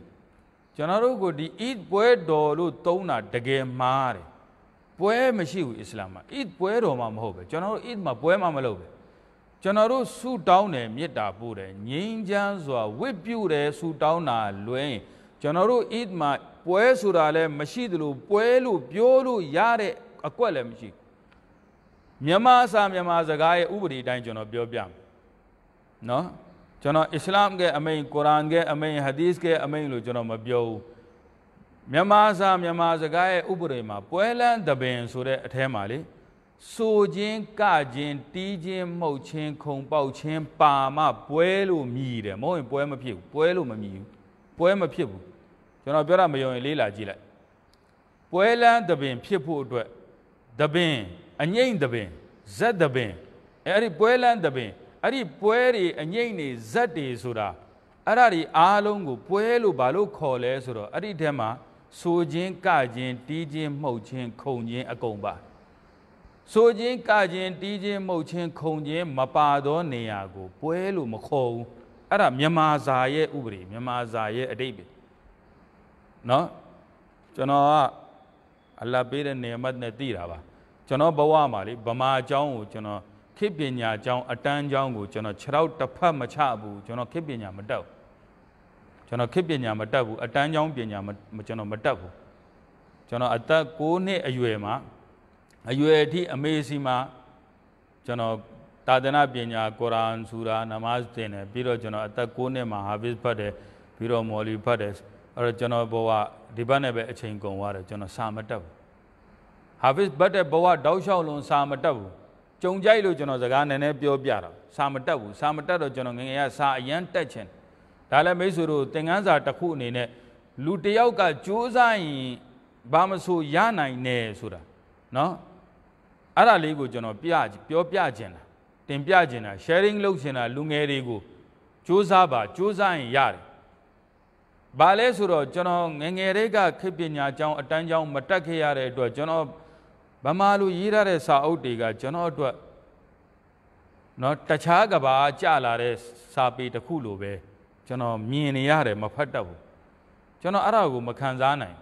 ကျွန်တော်တို့ကိုဒီ Eid ပွဲတော်လို့သုံးတာတကယ်မှားတယ်ပွဲမရှိဘူးအစ္စလာမ်မှာ Eid ပွဲတော်မှာမဟုတ်ပဲကျွန်တော်တို့ Eid မှာပွဲမှာမလုပ်ပဲကျွန်တော်တို့ဆူတောင်းတယ်မေတ္တာပို့တယ်ငြိမ်းချမ်းစွာဝတ်ပြုတယ်ဆူတောင်းတာလွဲရင်ကျွန်တော်တို့ Eid မှာပွဲဆိုတာလည်းမရှိသလိုပွဲလို့ပြောလို့ရတဲ့အကွက်လည်းမရှိမြန်မာအစာမြန်မာစကားရဲ့ဥပဒေတိုင်းကျွန်တော်ပြောပြမယ်နော်ကျွန်တော်အစ္စလာမ်ကအမိန်ကုရ်အာန်ကအမိန်ဟာဒီစ်ကအမိန်လို့ကျွန်တော်မပြောဘူးမြန်မာစာမြန်မာစကားရဲ့ဥပဒေမှာပွဲလန်းတပင်ဆိုတဲ့အထဲမှာလေဆိုခြင်းကခြင်းတီးခြင်းမှုတ်ခြင်းခုံပေါက်ခြင်းပါမပွဲလို့မြည်တယ်မဟုတ်ရင်ပွဲမဖြစ်ဘူးပွဲလို့မမြည်ဘူးပွဲမဖြစ်ဘူးကျွန်တော်ပြောတာမယုံရင်လေးလာကြည့်လိုက်ပွဲလန်းတပင် ဖြစ်ဖို့အတွက်တပင်အငိမ့်တပင်ဇက်တပင်အဲ့ဒီပွဲလန်းတပင်အဲ့ဒီပွဲတွေအငိမ့်တွေဇက်တွေဆိုတာအဲ့ဒါတွေအားလုံးကိုပွဲလို့ဘာလို့ခေါ်လဲဆိုတော့အဲ့ဒီထဲမှာဆိုခြင်းကခြင်း တီးခြင်းမှုတ်ခြင်းခုံခြင်းအကုန်ပါဆိုခြင်းကခြင်းတီးခြင်းမှုတ်ခြင်းခုံခြင်းမပါသောနေရာကိုပွဲလို့မခေါ်ဘူးအဲ့ဒါမြန်မာစာရဲ့ဥပဒေမြန်မာစာရဲ့အတိတ်ပဲနော် ကျွန်တော်ကအလတ်ပေးတဲ့နေမတ်နဲ့တည်တာပါကျွန်တော်ဘဝမှာလေဗမာအကြောင်းကိုကျွန်တော်ခေပညာအကြောင်းအတန်းအကြောင်းကိုကျွန်တော်6တော့တစ်ဖက်မချဘူးကျွန်တော်ခေပညာမတက်ဘူးကျွန်တော်ခေပညာမတက်ဘူးအတန်းအကြောင်းပညာမကျွန်တော်မတက်ဘူးကျွန်တော်အသက်6နှစ်အရွယ်မှာအရွယ်အထိအမေစီမှာကျွန်တော်တာသနာပညာကုရ်အာန်ဆူရာနမတ်သင်တယ်ပြီးတော့ကျွန်တော်အသက်6နှစ်မှာဟာဗစ်ဖတ်တယ်ပြီးတော့မော်လီဖတ်တယ်အဲ့တော့ကျွန်တော်ဘဝဒီဘက်နဲ့ပဲအချိန်ကုန်သွားတယ်ကျွန်တော်စာမတက်ဘူးဟာဗစ်ဘတ်တဲ့ဘဝတောက်လျှောက်လုံးစာမတက်ဘူးကြုံကြိုက်လို့ကျွန်တော်စကားနည်းနည်းပြောပြတာစာမတက်ဘူးစာမတက်တော့ကျွန်တော်ငငယ်ရစာအရန်တက်ချင်ဒါလည်းမိတ်ဆွေတို့သင်ခန်းစာတစ်ခုအနေနဲ့လူတစ်ယောက်ကကြိုးစားရင်ဘာမဆိုရနိုင်တယ်ဆိုတာနော်အဲ့ဒါလေးကိုကျွန်တော်ပြ ပြောပြချင်တာတင်ပြချင်တာ sharing လုပ်ချင်တာလူငယ်တွေကိုကြိုးစားပါကြိုးစားရင်ရတယ်။ဘာလဲဆိုတော့ကျွန်တော်ငငယ်လေးကခေပညာကျောင်းအတန်းကျောင်း မတက်ခဲ့ရတဲ့အတွက်ကျွန်တော်ဗမာလူရေးရတဲ့စာအုပ်တွေကကျွန်တော်အတွက်နော်တခြားကဘာကြလာတဲ့စာပေတစ်ခုလိုပဲကျွန်တော်မြင်နေရတယ်မဖတ်တတ်ဘူး။ကျွန်တော်အဲ့ဒါကိုမခံစားနိုင်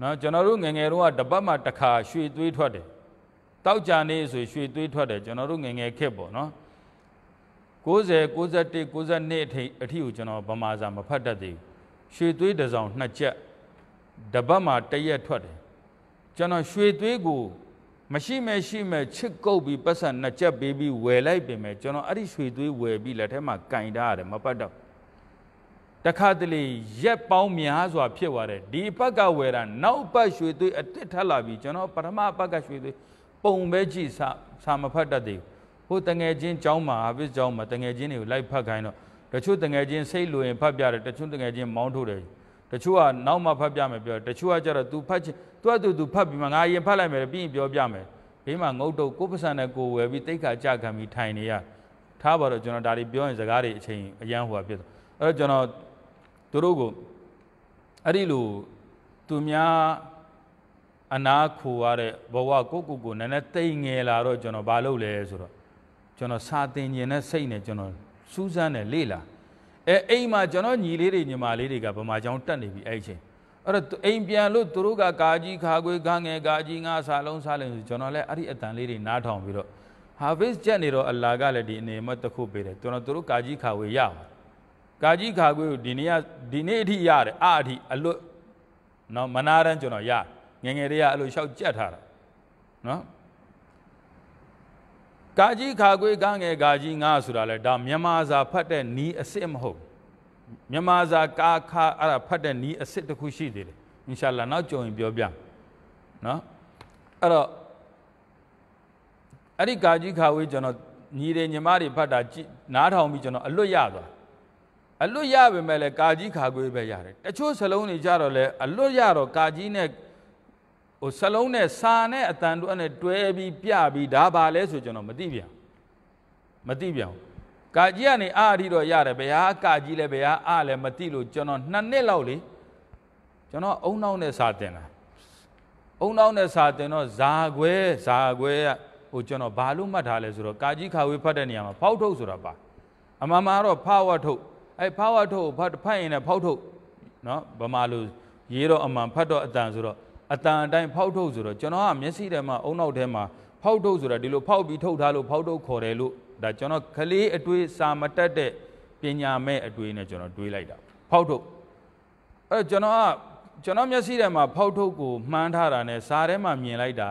နော်ကျွန်တော်တို့ငငယ်တော့ကတပတ်မှတစ်ခါရွှေသွေးထွက်တယ်တောက်ကြနေဆိုရွှေသွေးထွက်တယ်ကျွန်တော်တို့ငငယ်ခက်ပေါ့နော်90 91 92အထိအထိကိုကျွန်တော်ဗမာစာမဖတ်တတ်သေးဘူးရွှေသွေးတစ်ဆောင်နှစ်ချက်တပတ်မှာတရက်ထွက်တယ်ကျွန်တော်ရွှေသွေးကို မရှိမဲ့ရှိမဲ့ချစ်ကုပ်ပြီးပတ်စံနှစ်ချက်ပေးပြီးဝယ်လိုက်ပြင်မဲ့ကျွန်တော်အဲ့ဒီရွှေသွေးဝယ်ပြီးလက်ထဲမှာကင်ထားရတယ်မပတ်တော့တခါတလေရက်ပေါင်းများစွာဖြစ်သွားတယ်ဒီဘက်ကဝယ်တာနောက်ဘက်ရွှေသွေးအတစ်ထပ်လာပြီးကျွန်တော်ပထမဘက်ကရွှေသွေးပုံပဲကြည့်စာစာမဖတ်တတ်သေးဘူးဟိုတငယ်ချင်းเจ้าမှာဟာဗစ်เจ้าမှာတငယ်ချင်းတွေကိုလိုက်ဖတ်ခိုင်းတော့တချို့တငယ်ချင်းစိတ်လိုရင်ဖတ်ပြတယ်တချို့တငယ်ချင်းမောင်းထုတ်တယ်တချို့ကနောက်မှဖတ်ပြမယ်ပြောတယ်တချို့ကကျတော့ तू ဖတ်ချင် तू က तू तू ဖတ်ပြီးမှငါရင်ဖတ်လိုက်မယ်ပြီးရင်ပြောပြမယ်ဘေးမှာငုတ်တုတ်ကိုပစံနဲ့ကိုဝယ်ပြီးတိတ်ခါကြခံပြီးထိုင်နေရထားပါတော့ကျွန်တော်ဒါတွေပြောရင်စကားတွေအချိန်အရန်ဟိုပါဖြစ်သွားအဲ့တော့ကျွန်တော်သူတို့ကိုအဲ့ဒီလိုသူများအနာခိုရတဲ့ဘဝကိုကိုကိုနည်းနည်းတိမ်ငယ်လာတော့ကျွန်တော်ဘာလုပ်လဲဆိုတော့ကျွန်တော်စာတင်ခြင်းနဲ့စိတ်နဲ့ကျွန်တော်စူးစမ်းတယ်လေ့လာအဲအိမ်မှာကျွန်တော်ညီလေးတွေညီမလေးတွေကဗမာကျောင်းတက်နေပြီအဲ့ချင်းအဲ့တော့အိမ်ပြန်လို့သူတို့ကကာကြီးခါခွေခါငယ်ကာကြီးငါစာလုံးစားလုံးဆိုကျွန်တော်လည်းအဲ့ဒီအတန်လေးတွေနားထောင်ပြီးတော့ဟာဗစ်ချက်နေတော့အလာကလည်းဒီအနေမဲ့တစ်ခုပေးတယ်ကျွန်တော်သူတို့ကာကြီးခါခွေရအောင်ကာကြီးခါခွေကိုဒီနေ့ဒီနေ့အထိရတယ်အအထိအလွတ်နော်မနာရန်ကျွန်တော်ရငငယ်တွေကအဲ့လိုလျှောက်ကြက်ထားတာနော်ကာကြီးခါခွေးကားငယ်ကာကြီးငါဆိုတာလဲဒါမြန်မာစာဖတ်တဲ့နီးအစ်စ်မဟုတ်မြန်မာစာကာခါအဲ့ဒါဖတ်တဲ့နီးအစ်စ်တစ်ခုရှိသေးတယ်အင်ရှာလာနောက်ကြုံရင်ပြောပြနော်အဲ့တော့အဲ့ဒီကာကြီးခါဝေးကျွန်တော်ညီတွေညီမတွေဖတ်တာနားထောင်ပြီးကျွန်တော်အလွတ်ရသွားအလွတ်ရပေမဲ့လည်းကာကြီးခါခွေးပဲရတယ်တချို့စလုံးတွေကြတော့လဲအလွတ်ရတော့ကာကြီးနဲ့ဟိုစလုံးနဲ့စာနဲ့အတန်တို့နဲ့တွဲပြီးပြပြီးဒါပါလဲဆိုကျွန်တော်မသိပြန်မသိပြန်ကာကြီးကနေအာရီတော့ရတယ်ဘယ်ဟာကာကြီးလဲဘယ်ဟာအလဲမသိလို့ကျွန်တော်နှစ်နှစ်လောက်လေကျွန်တော်အုံနောက်နဲ့စာတင်လာအုံနောက်နဲ့စာတင်တော့ဇာခွဲဇာခွဲကဟိုကျွန်တော်ဘာလို့မှတ်ထားလဲဆိုတော့ကာကြီးခါဝေးဖတ်တဲ့နေရာမှာဖောက်ထုတ်ဆိုတာပါအမှန်မှာတော့ဖဝတ်ထုတ်အဲဖဝတ်ထုတ်ဖတ်ဖတ်ရင်လည်းဖောက်ထုတ်နော်ဗမာလိုရေးတော့အမှန်ဖတ်တော့အတန်ဆိုတော့အတန်အတိုင်းဖောက်ထုတ်ဆိုတော့ကျွန်တော်ကမျက်စိထဲမှာအုံနောက်ထဲမှာဖောက်ထုတ်ဆိုတာဒီလိုဖောက်ပြီးထုတ်ထားလို့ဖောက်ထုတ်ခေါ်တယ်လို့ဒါကျွန်တော်ကလေးအတွေးစာမတတ်တဲ့ပညာမဲ့အတွေးနဲ့ကျွန်တော်တွေးလိုက်တာဖောက်ထုတ်အဲကျွန်တော်ကကျွန်တော်မျက်စိထဲမှာဖောက်ထုတ်ကိုမှန်းထားတာနဲ့စာထဲမှာမြင်လိုက်တာ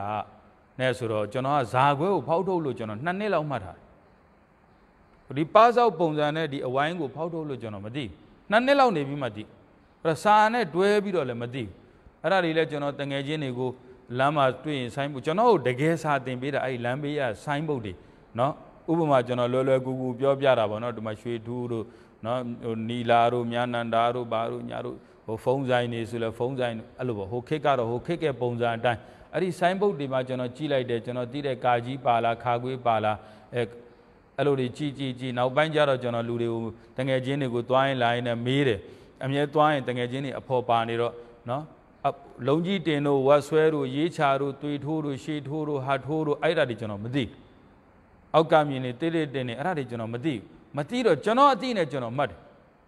နဲ့ဆိုတော့ကျွန်တော်ကဇာခွဲကိုဖောက်ထုတ်လို့ကျွန်တော်နှစ်နှစ်လောက်မှတ်ထားတယ်ဒီပါးစောက်ပုံစံနဲ့ဒီအဝိုင်းကိုဖောက်ထုတ်လို့ကျွန်တော်မသိနှစ်နှစ်လောက်နေပြီးမှသိအဲစာနဲ့တွဲပြီးတော့လည်းမသိဘူးအဲ့ဒါလေးလဲကျွန်တော်တငယ်ချင်းတွေကိုလမ်းမှာတွေ့ရင်ဆိုင်းဖို့ကျွန်တော်တို့တကယ်စာသင်ပေးတာအဲ့ဒီလမ်းဘေးကဆိုင်းဘုတ်တွေနော်ဥပမာကျွန်တော်လွယ်လွယ်ကူကူပြောပြတာပေါ့နော်ဒီမှာရွှေထူးတို့နော်ဟိုနီလာတို့မြာနန္ဒာတို့ဘာတို့ညာတို့ဟိုဖုံးဆိုင်နေဆိုလဲဖုံးဆိုင်အဲ့လိုပေါ့ဟိုခစ်ကတော့ဟိုခစ်ရဲ့ပုံစံအတိုင်းအဲ့ဒီဆိုင်းဘုတ်တွေမှာကျွန်တော်ကြည့်လိုက်တယ်ကျွန်တော်သိတဲ့ကာကြီးပါလာခါခွေးပါလာအဲအဲ့လိုတွေကြည့်ကြည့်ကြည့်နောက်ပိုင်းကျတော့ကျွန်တော်လူတွေကိုတငယ်ချင်းတွေကိုသွားရင်လာရင်လည်းမေးတယ်အမြဲသွားရင်တငယ်ချင်းတွေအဖို့ပါနေတော့နော်လုံကြီးတင်တို့ဝတ်ဆွဲတို့ရေးချတို့တွေထိုးတို့ရှေးထိုးတို့ဟာထိုးတို့အဲ့ဒါတွေကျွန်တော်မသိအောက်ကမြင်နေတိတိတင်နေအဲ့ဒါတွေကျွန်တော်မသိမသိတော့ကျွန်တော်အသိနဲ့ကျွန်တော်မှတ်တယ်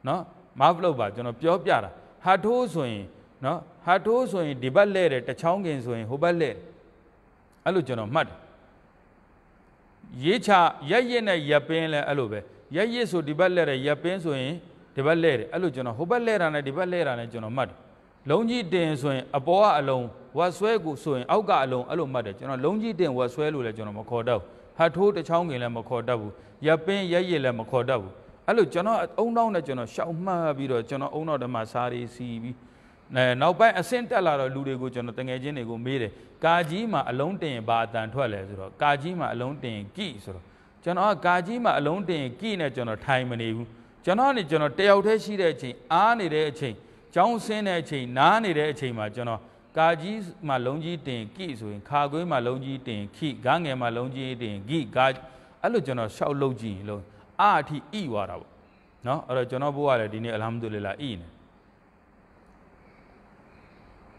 နော်မဖလို့ပါကျွန်တော်ပြောပြတာဟာထိုးဆိုရင်နော်ဟာထိုးဆိုရင်ဒီဘက်လဲတယ်တချောင်းကင်ဆိုရင်ဟိုဘက်လဲအဲ့လိုကျွန်တော်မှတ်တယ်ရေးချရက်ရက်နဲ့ရပင်းလဲအဲ့လိုပဲရက်ရက်ဆိုဒီဘက်လဲတယ်ရပင်းဆိုရင်ဒီဘက်လဲတယ်အဲ့လိုကျွန်တော်ဟိုဘက်လဲတာနဲ့ဒီဘက်လဲတာနဲ့ကျွန်တော်မှတ်တယ်လုံးကြီးတင်ဆိုရင်အပေါ်ကအလုံးဝတ်ဆွဲကိုဆိုရင်အောက်ကအလုံးအဲ့လိုမှတ်တယ်ကျွန်တော်လုံးကြီးတင်ဝတ်ဆွဲလို့လည်းကျွန်တော်မခေါ်တတ်ဘူးဟတ်ထိုးတစ်ချောင်းကင်လည်းမခေါ်တတ်ဘူးရပင်းရရည်လည်းမခေါ်တတ်ဘူးအဲ့လိုကျွန်တော်အုံနောက်နဲ့ကျွန်တော်ရှောက်မှတ်ပြီးတော့ကျွန်တော်အုံနောက်တမှာစားရီစီပြီးအဲနောက်ပိုင်းအဆင့်တက်လာတော့လူတွေကိုကျွန်တော်တငယ်ချင်းတွေကိုမေးတယ်ကာကြီးမှာအလုံးတင်ဘာအတန်ထွက်လဲဆိုတော့ကာကြီးမှာအလုံးတင်ကိဆိုတော့ကျွန်တော်ကကာကြီးမှာအလုံးတင်ကိနဲ့ကျွန်တော်ထိုင်မနေဘူးကျွန်တော်နေကျွန်တော်တယောက်တည်းရှိတဲ့အချိန်အားနေတဲ့အချိန်ကျောင်းဆင်းတဲ့အချိန်နားနေတဲ့အချိန်မှာကျွန်တော်ကာကြီးမှာလုံးကြီးတင်ကိဆိုရင်ခါကွေးမှာလုံးကြီးတင်ခိဂငယ်မှာလုံးကြီးတင်ဂိဂအဲ့လိုကျွန်တော်ရှောက်လုပ်ကြည့်ရင်လုံးအာအထိဣွာတာပေါ့နော်အဲ့တော့ကျွန်တော်ဘိုးကလည်းဒီနေ့အလဟမ်ဒူလလာဣနေ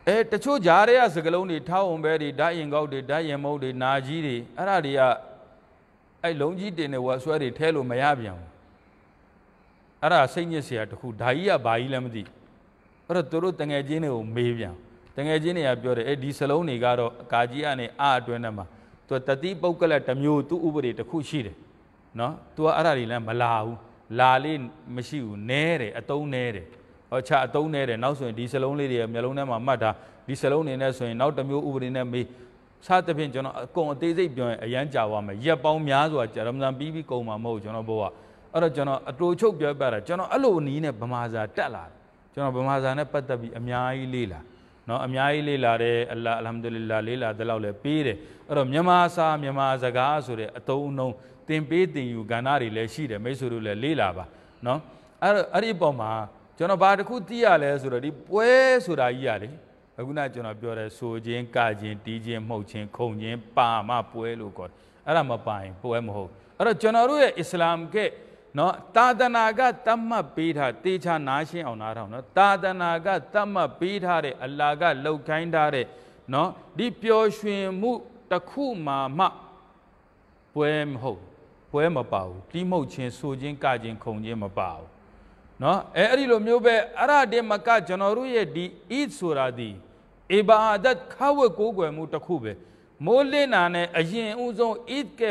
အဲတချို့ဂျားတွေကစကလုံးတွေထောက်အောင်ပဲတွေဓာတ်ရင်ကောက်တွေဓာတ်ရင်မုတ်တွေနာကြီးတွေအဲ့ဒါတွေကအဲ့လုံးကြီးတင်တဲ့ဝါဆွဲတွေထဲလို့မရပြန်ဘူးအဲ့ဒါစိတ်ညစ်စရာတခုဓာကြီးကဘာကြီးလဲမသိဘူးအဲ့တော့တို့တငယ်ချင်းတွေကိုမေးပြန်တငယ်ချင်းတွေကပြောတယ်အဲဒီစလုံးတွေကတော့အကာကြီးကနေအအတွင်းထဲမှာသူတတိပုဂ္ဂလတစ်မျိုးသူ့ဥပဒေတစ်ခုရှိတယ်နော်သူကအဲ့ဒါတွေလည်းမလာဘူးလာလေးမရှိဘူးနဲတယ်အတုံးနဲတယ်ဟောချအတုံးနဲတယ်နောက်ဆိုရင်ဒီစလုံးလေးတွေမျိုးလုံးထဲမှာမှတ်တာဒီစလုံးနေနဲ့ဆိုရင်နောက်တစ်မျိုးဥပဒေနဲ့မေးစသဖြင့်ကျွန်တော်အကုန်အသေးစိတ်ပြောရင်အရန်ကြာသွားမယ်ရက်ပေါင်းများစွာကြာရမဇန်ပြီးပြီးကုန်မှာမဟုတ်ကျွန်တော်ဘိုးကအဲ့တော့ကျွန်တော်အတူချုပ်ပြောပြတာကျွန်တော်အဲ့လိုနီးနဲ့ဗမာစာတက်လာတယ်ကျွန်တော်ဗမာစာနဲ့ပတ်သက်ပြီးအများကြီးလေ့လာနော်အများကြီးလေ့လာတယ်အလ္လာအလ်ဟမ်ဒုလ illah လေ့လာတဲ့လောက်လည်းပေးတယ်အဲ့တော့မြန်မာစာမြန်မာစကားဆိုတဲ့အတုံးအနှုံးသင်ပေးသင်ယူကဏ္ဍတွေလည်းရှိတယ်မိတ်ဆွေတို့လည်းလေ့လာပါနော်အဲ့တော့အဲ့ဒီပုံမှာကျွန်တော်ဘာတစ်ခုသိရလဲဆိုတော့ဒီပွဲဆိုတာကြီးရလေအခုနကျွန်တော်ပြောတယ်ဆိုခြင်းကခြင်းတီးခြင်းမှုတ်ခြင်းခုံခြင်းပါမပွဲလို့ခေါ်တယ်အဲ့ဒါမပါရင်ပွဲမဟုတ်အဲ့တော့ကျွန်တော်တို့ရဲ့အစ္စလာမ်ကဲ့နော်သာသနာကတတ်မှတ်ပေးထားတေချာနားရှင်းအောင်နားထောင်နော်သာသနာကတတ်မှတ်ပေးထားတဲ့အလာကလောက်ခိုင်းထားတဲ့နော်ဒီပျော်ရွှင်မှုတစ်ခုမှမပွဲမဟုတ်ပွဲမပါဘူးတီးမှုတ်ခြင်းဆူခြင်းကခြင်းခုံခြင်းမပါဘူးနော်အဲအဲ့ဒီလိုမျိုးပဲအရတေမကကျွန်တော်တို့ရဲ့ဒီ Eid ဆိုတာဒီအဘာဒတ်ခဝတ်ကိုးကွယ်မှုတစ်ခုပဲမိုးလင်းတာနဲ့အရင်ဦးဆုံး Eid က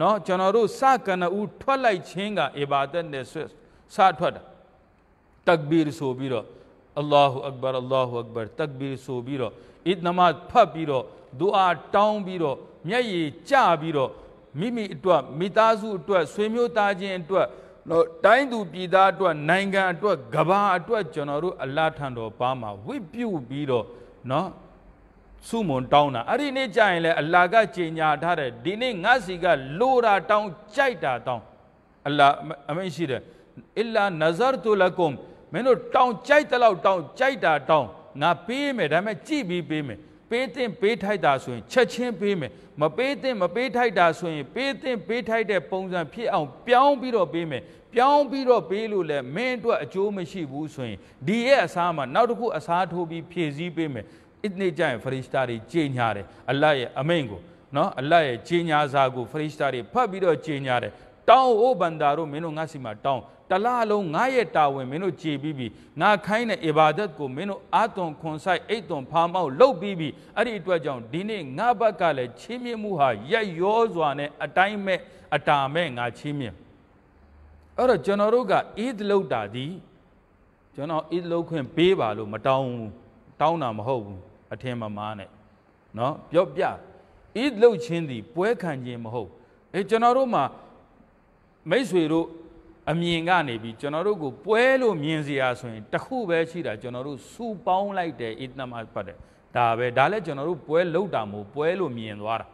နော်ကျွန်တော်တို့စကနဦးထွက်လိုက်ခြင်းကအီဘာဒတ်နဲ့ဆွစထွက်တာတက်ဘီရ်ဆိုပြီးတော့အလ္လာဟူအက်ဘာအလ္လာဟူအက်ဘာတက်ဘီရ်ဆိုပြီးတော့အစ်နမတ်ဖတ်ပြီးတော့ဒူအာတောင်းပြီးတော့မျက်ရည်ကျပြီးတော့မိမိအတွက်မိသားစုအတွက်ဆွေမျိုးသားချင်းအတွက်နော်တိုင်းသူပြည်သားအတွက်နိုင်ငံအတွက်ကဘာအတွက်ကျွန်တော်တို့အလားထံတော်ပါမှာဝိပုပြီးတော့နော်ဆုမွန်တောင်းတာအဲ့ဒီနေ့ကြရင်လည်းအလာကကြင်ညာထားတယ်ဒီနေ့ငါစီကလိုတာတောင်းကြိုက်တာတောင်းအလာအမိန့်ရှိတယ်အလာနဇရတုလကုမ်မင်းတို့တောင်းကြိုက်တဲ့လောက်တောင်းကြိုက်တာတောင်းငါပေးမယ်ဒါပေမဲ့ကြည်ပြီးပေးမယ်ပေးတင်ပေးထိုက်တာဆိုရင်ချက်ချင်းပေးမယ်မပေးတင်မပေးထိုက်တာဆိုရင်ပေးတင်ပေးထိုက်တဲ့ပုံစံဖြစ်အောင်ပြောင်းပြီးတော့ပေးမယ်ပြောင်းပြီးတော့ပေးလို့လည်းမင်းအတွက်အကျိုးမရှိဘူးဆိုရင်ဒီရဲ့အစားမှာနောက်တစ်ခုအစားထိုးပြီးဖြည့်ဆည်းပေးမယ်အစ်နေကြရင်ဖရိရှတာတွေကြီးညာတယ်အလတ်ရဲ့အမိန်ကိုနော်အလတ်ရဲ့ကြီးညာစာကိုဖရိရှတာတွေဖတ်ပြီးတော့ကြီးညာတယ်တောင်းအိုးဘန္တာတို့မင်းတို့ငါစီမှာတောင်းတလားလုံးငါရဲ့တာဝန်မင်းတို့ကြည်ပြီးပြီငါခိုင်းတဲ့ ibadat ကိုမင်းတို့အာသွန်ခွန်ဆိုင်အိတ်သွန်ဖာမောက်လုပ်ပြီးပြီအဲ့ဒီအတွက်ကြောင့်ဒီနေ့ငါဘက်ကလည်းချင်းမြမှုဟာရက်ရောစွာနဲ့အတိုင်းမဲ့အတာမဲ့ငါချင်းမြအဲ့တော့ကျွန်တော်တို့က Eid လောက်တာဒီကျွန်တော် Eid လောက်ခွင့်ပေးပါလို့မတောင်းဘူးတောင်းတာမဟုတ်ဘူးအထင်မမှားနဲ့နော်ပြောပြဤလှုပ်ချင်းသည်ပွဲခံခြင်းမဟုတ်အဲကျွန်တော်တို့မှာမိတ်ဆွေတို့အမြင်ကနေပြီးကျွန်တော်တို့ကိုပွဲလို့မြင်စရာဆိုရင်တခုပဲရှိတာကျွန်တော်တို့စူပေါင်းလိုက်တယ်အစ်နမပတ်တယ်ဒါပဲဒါလည်းကျွန်တော်တို့ပွဲလှုပ်တာမဟုတ်ပွဲလို့မြင်သွားတာ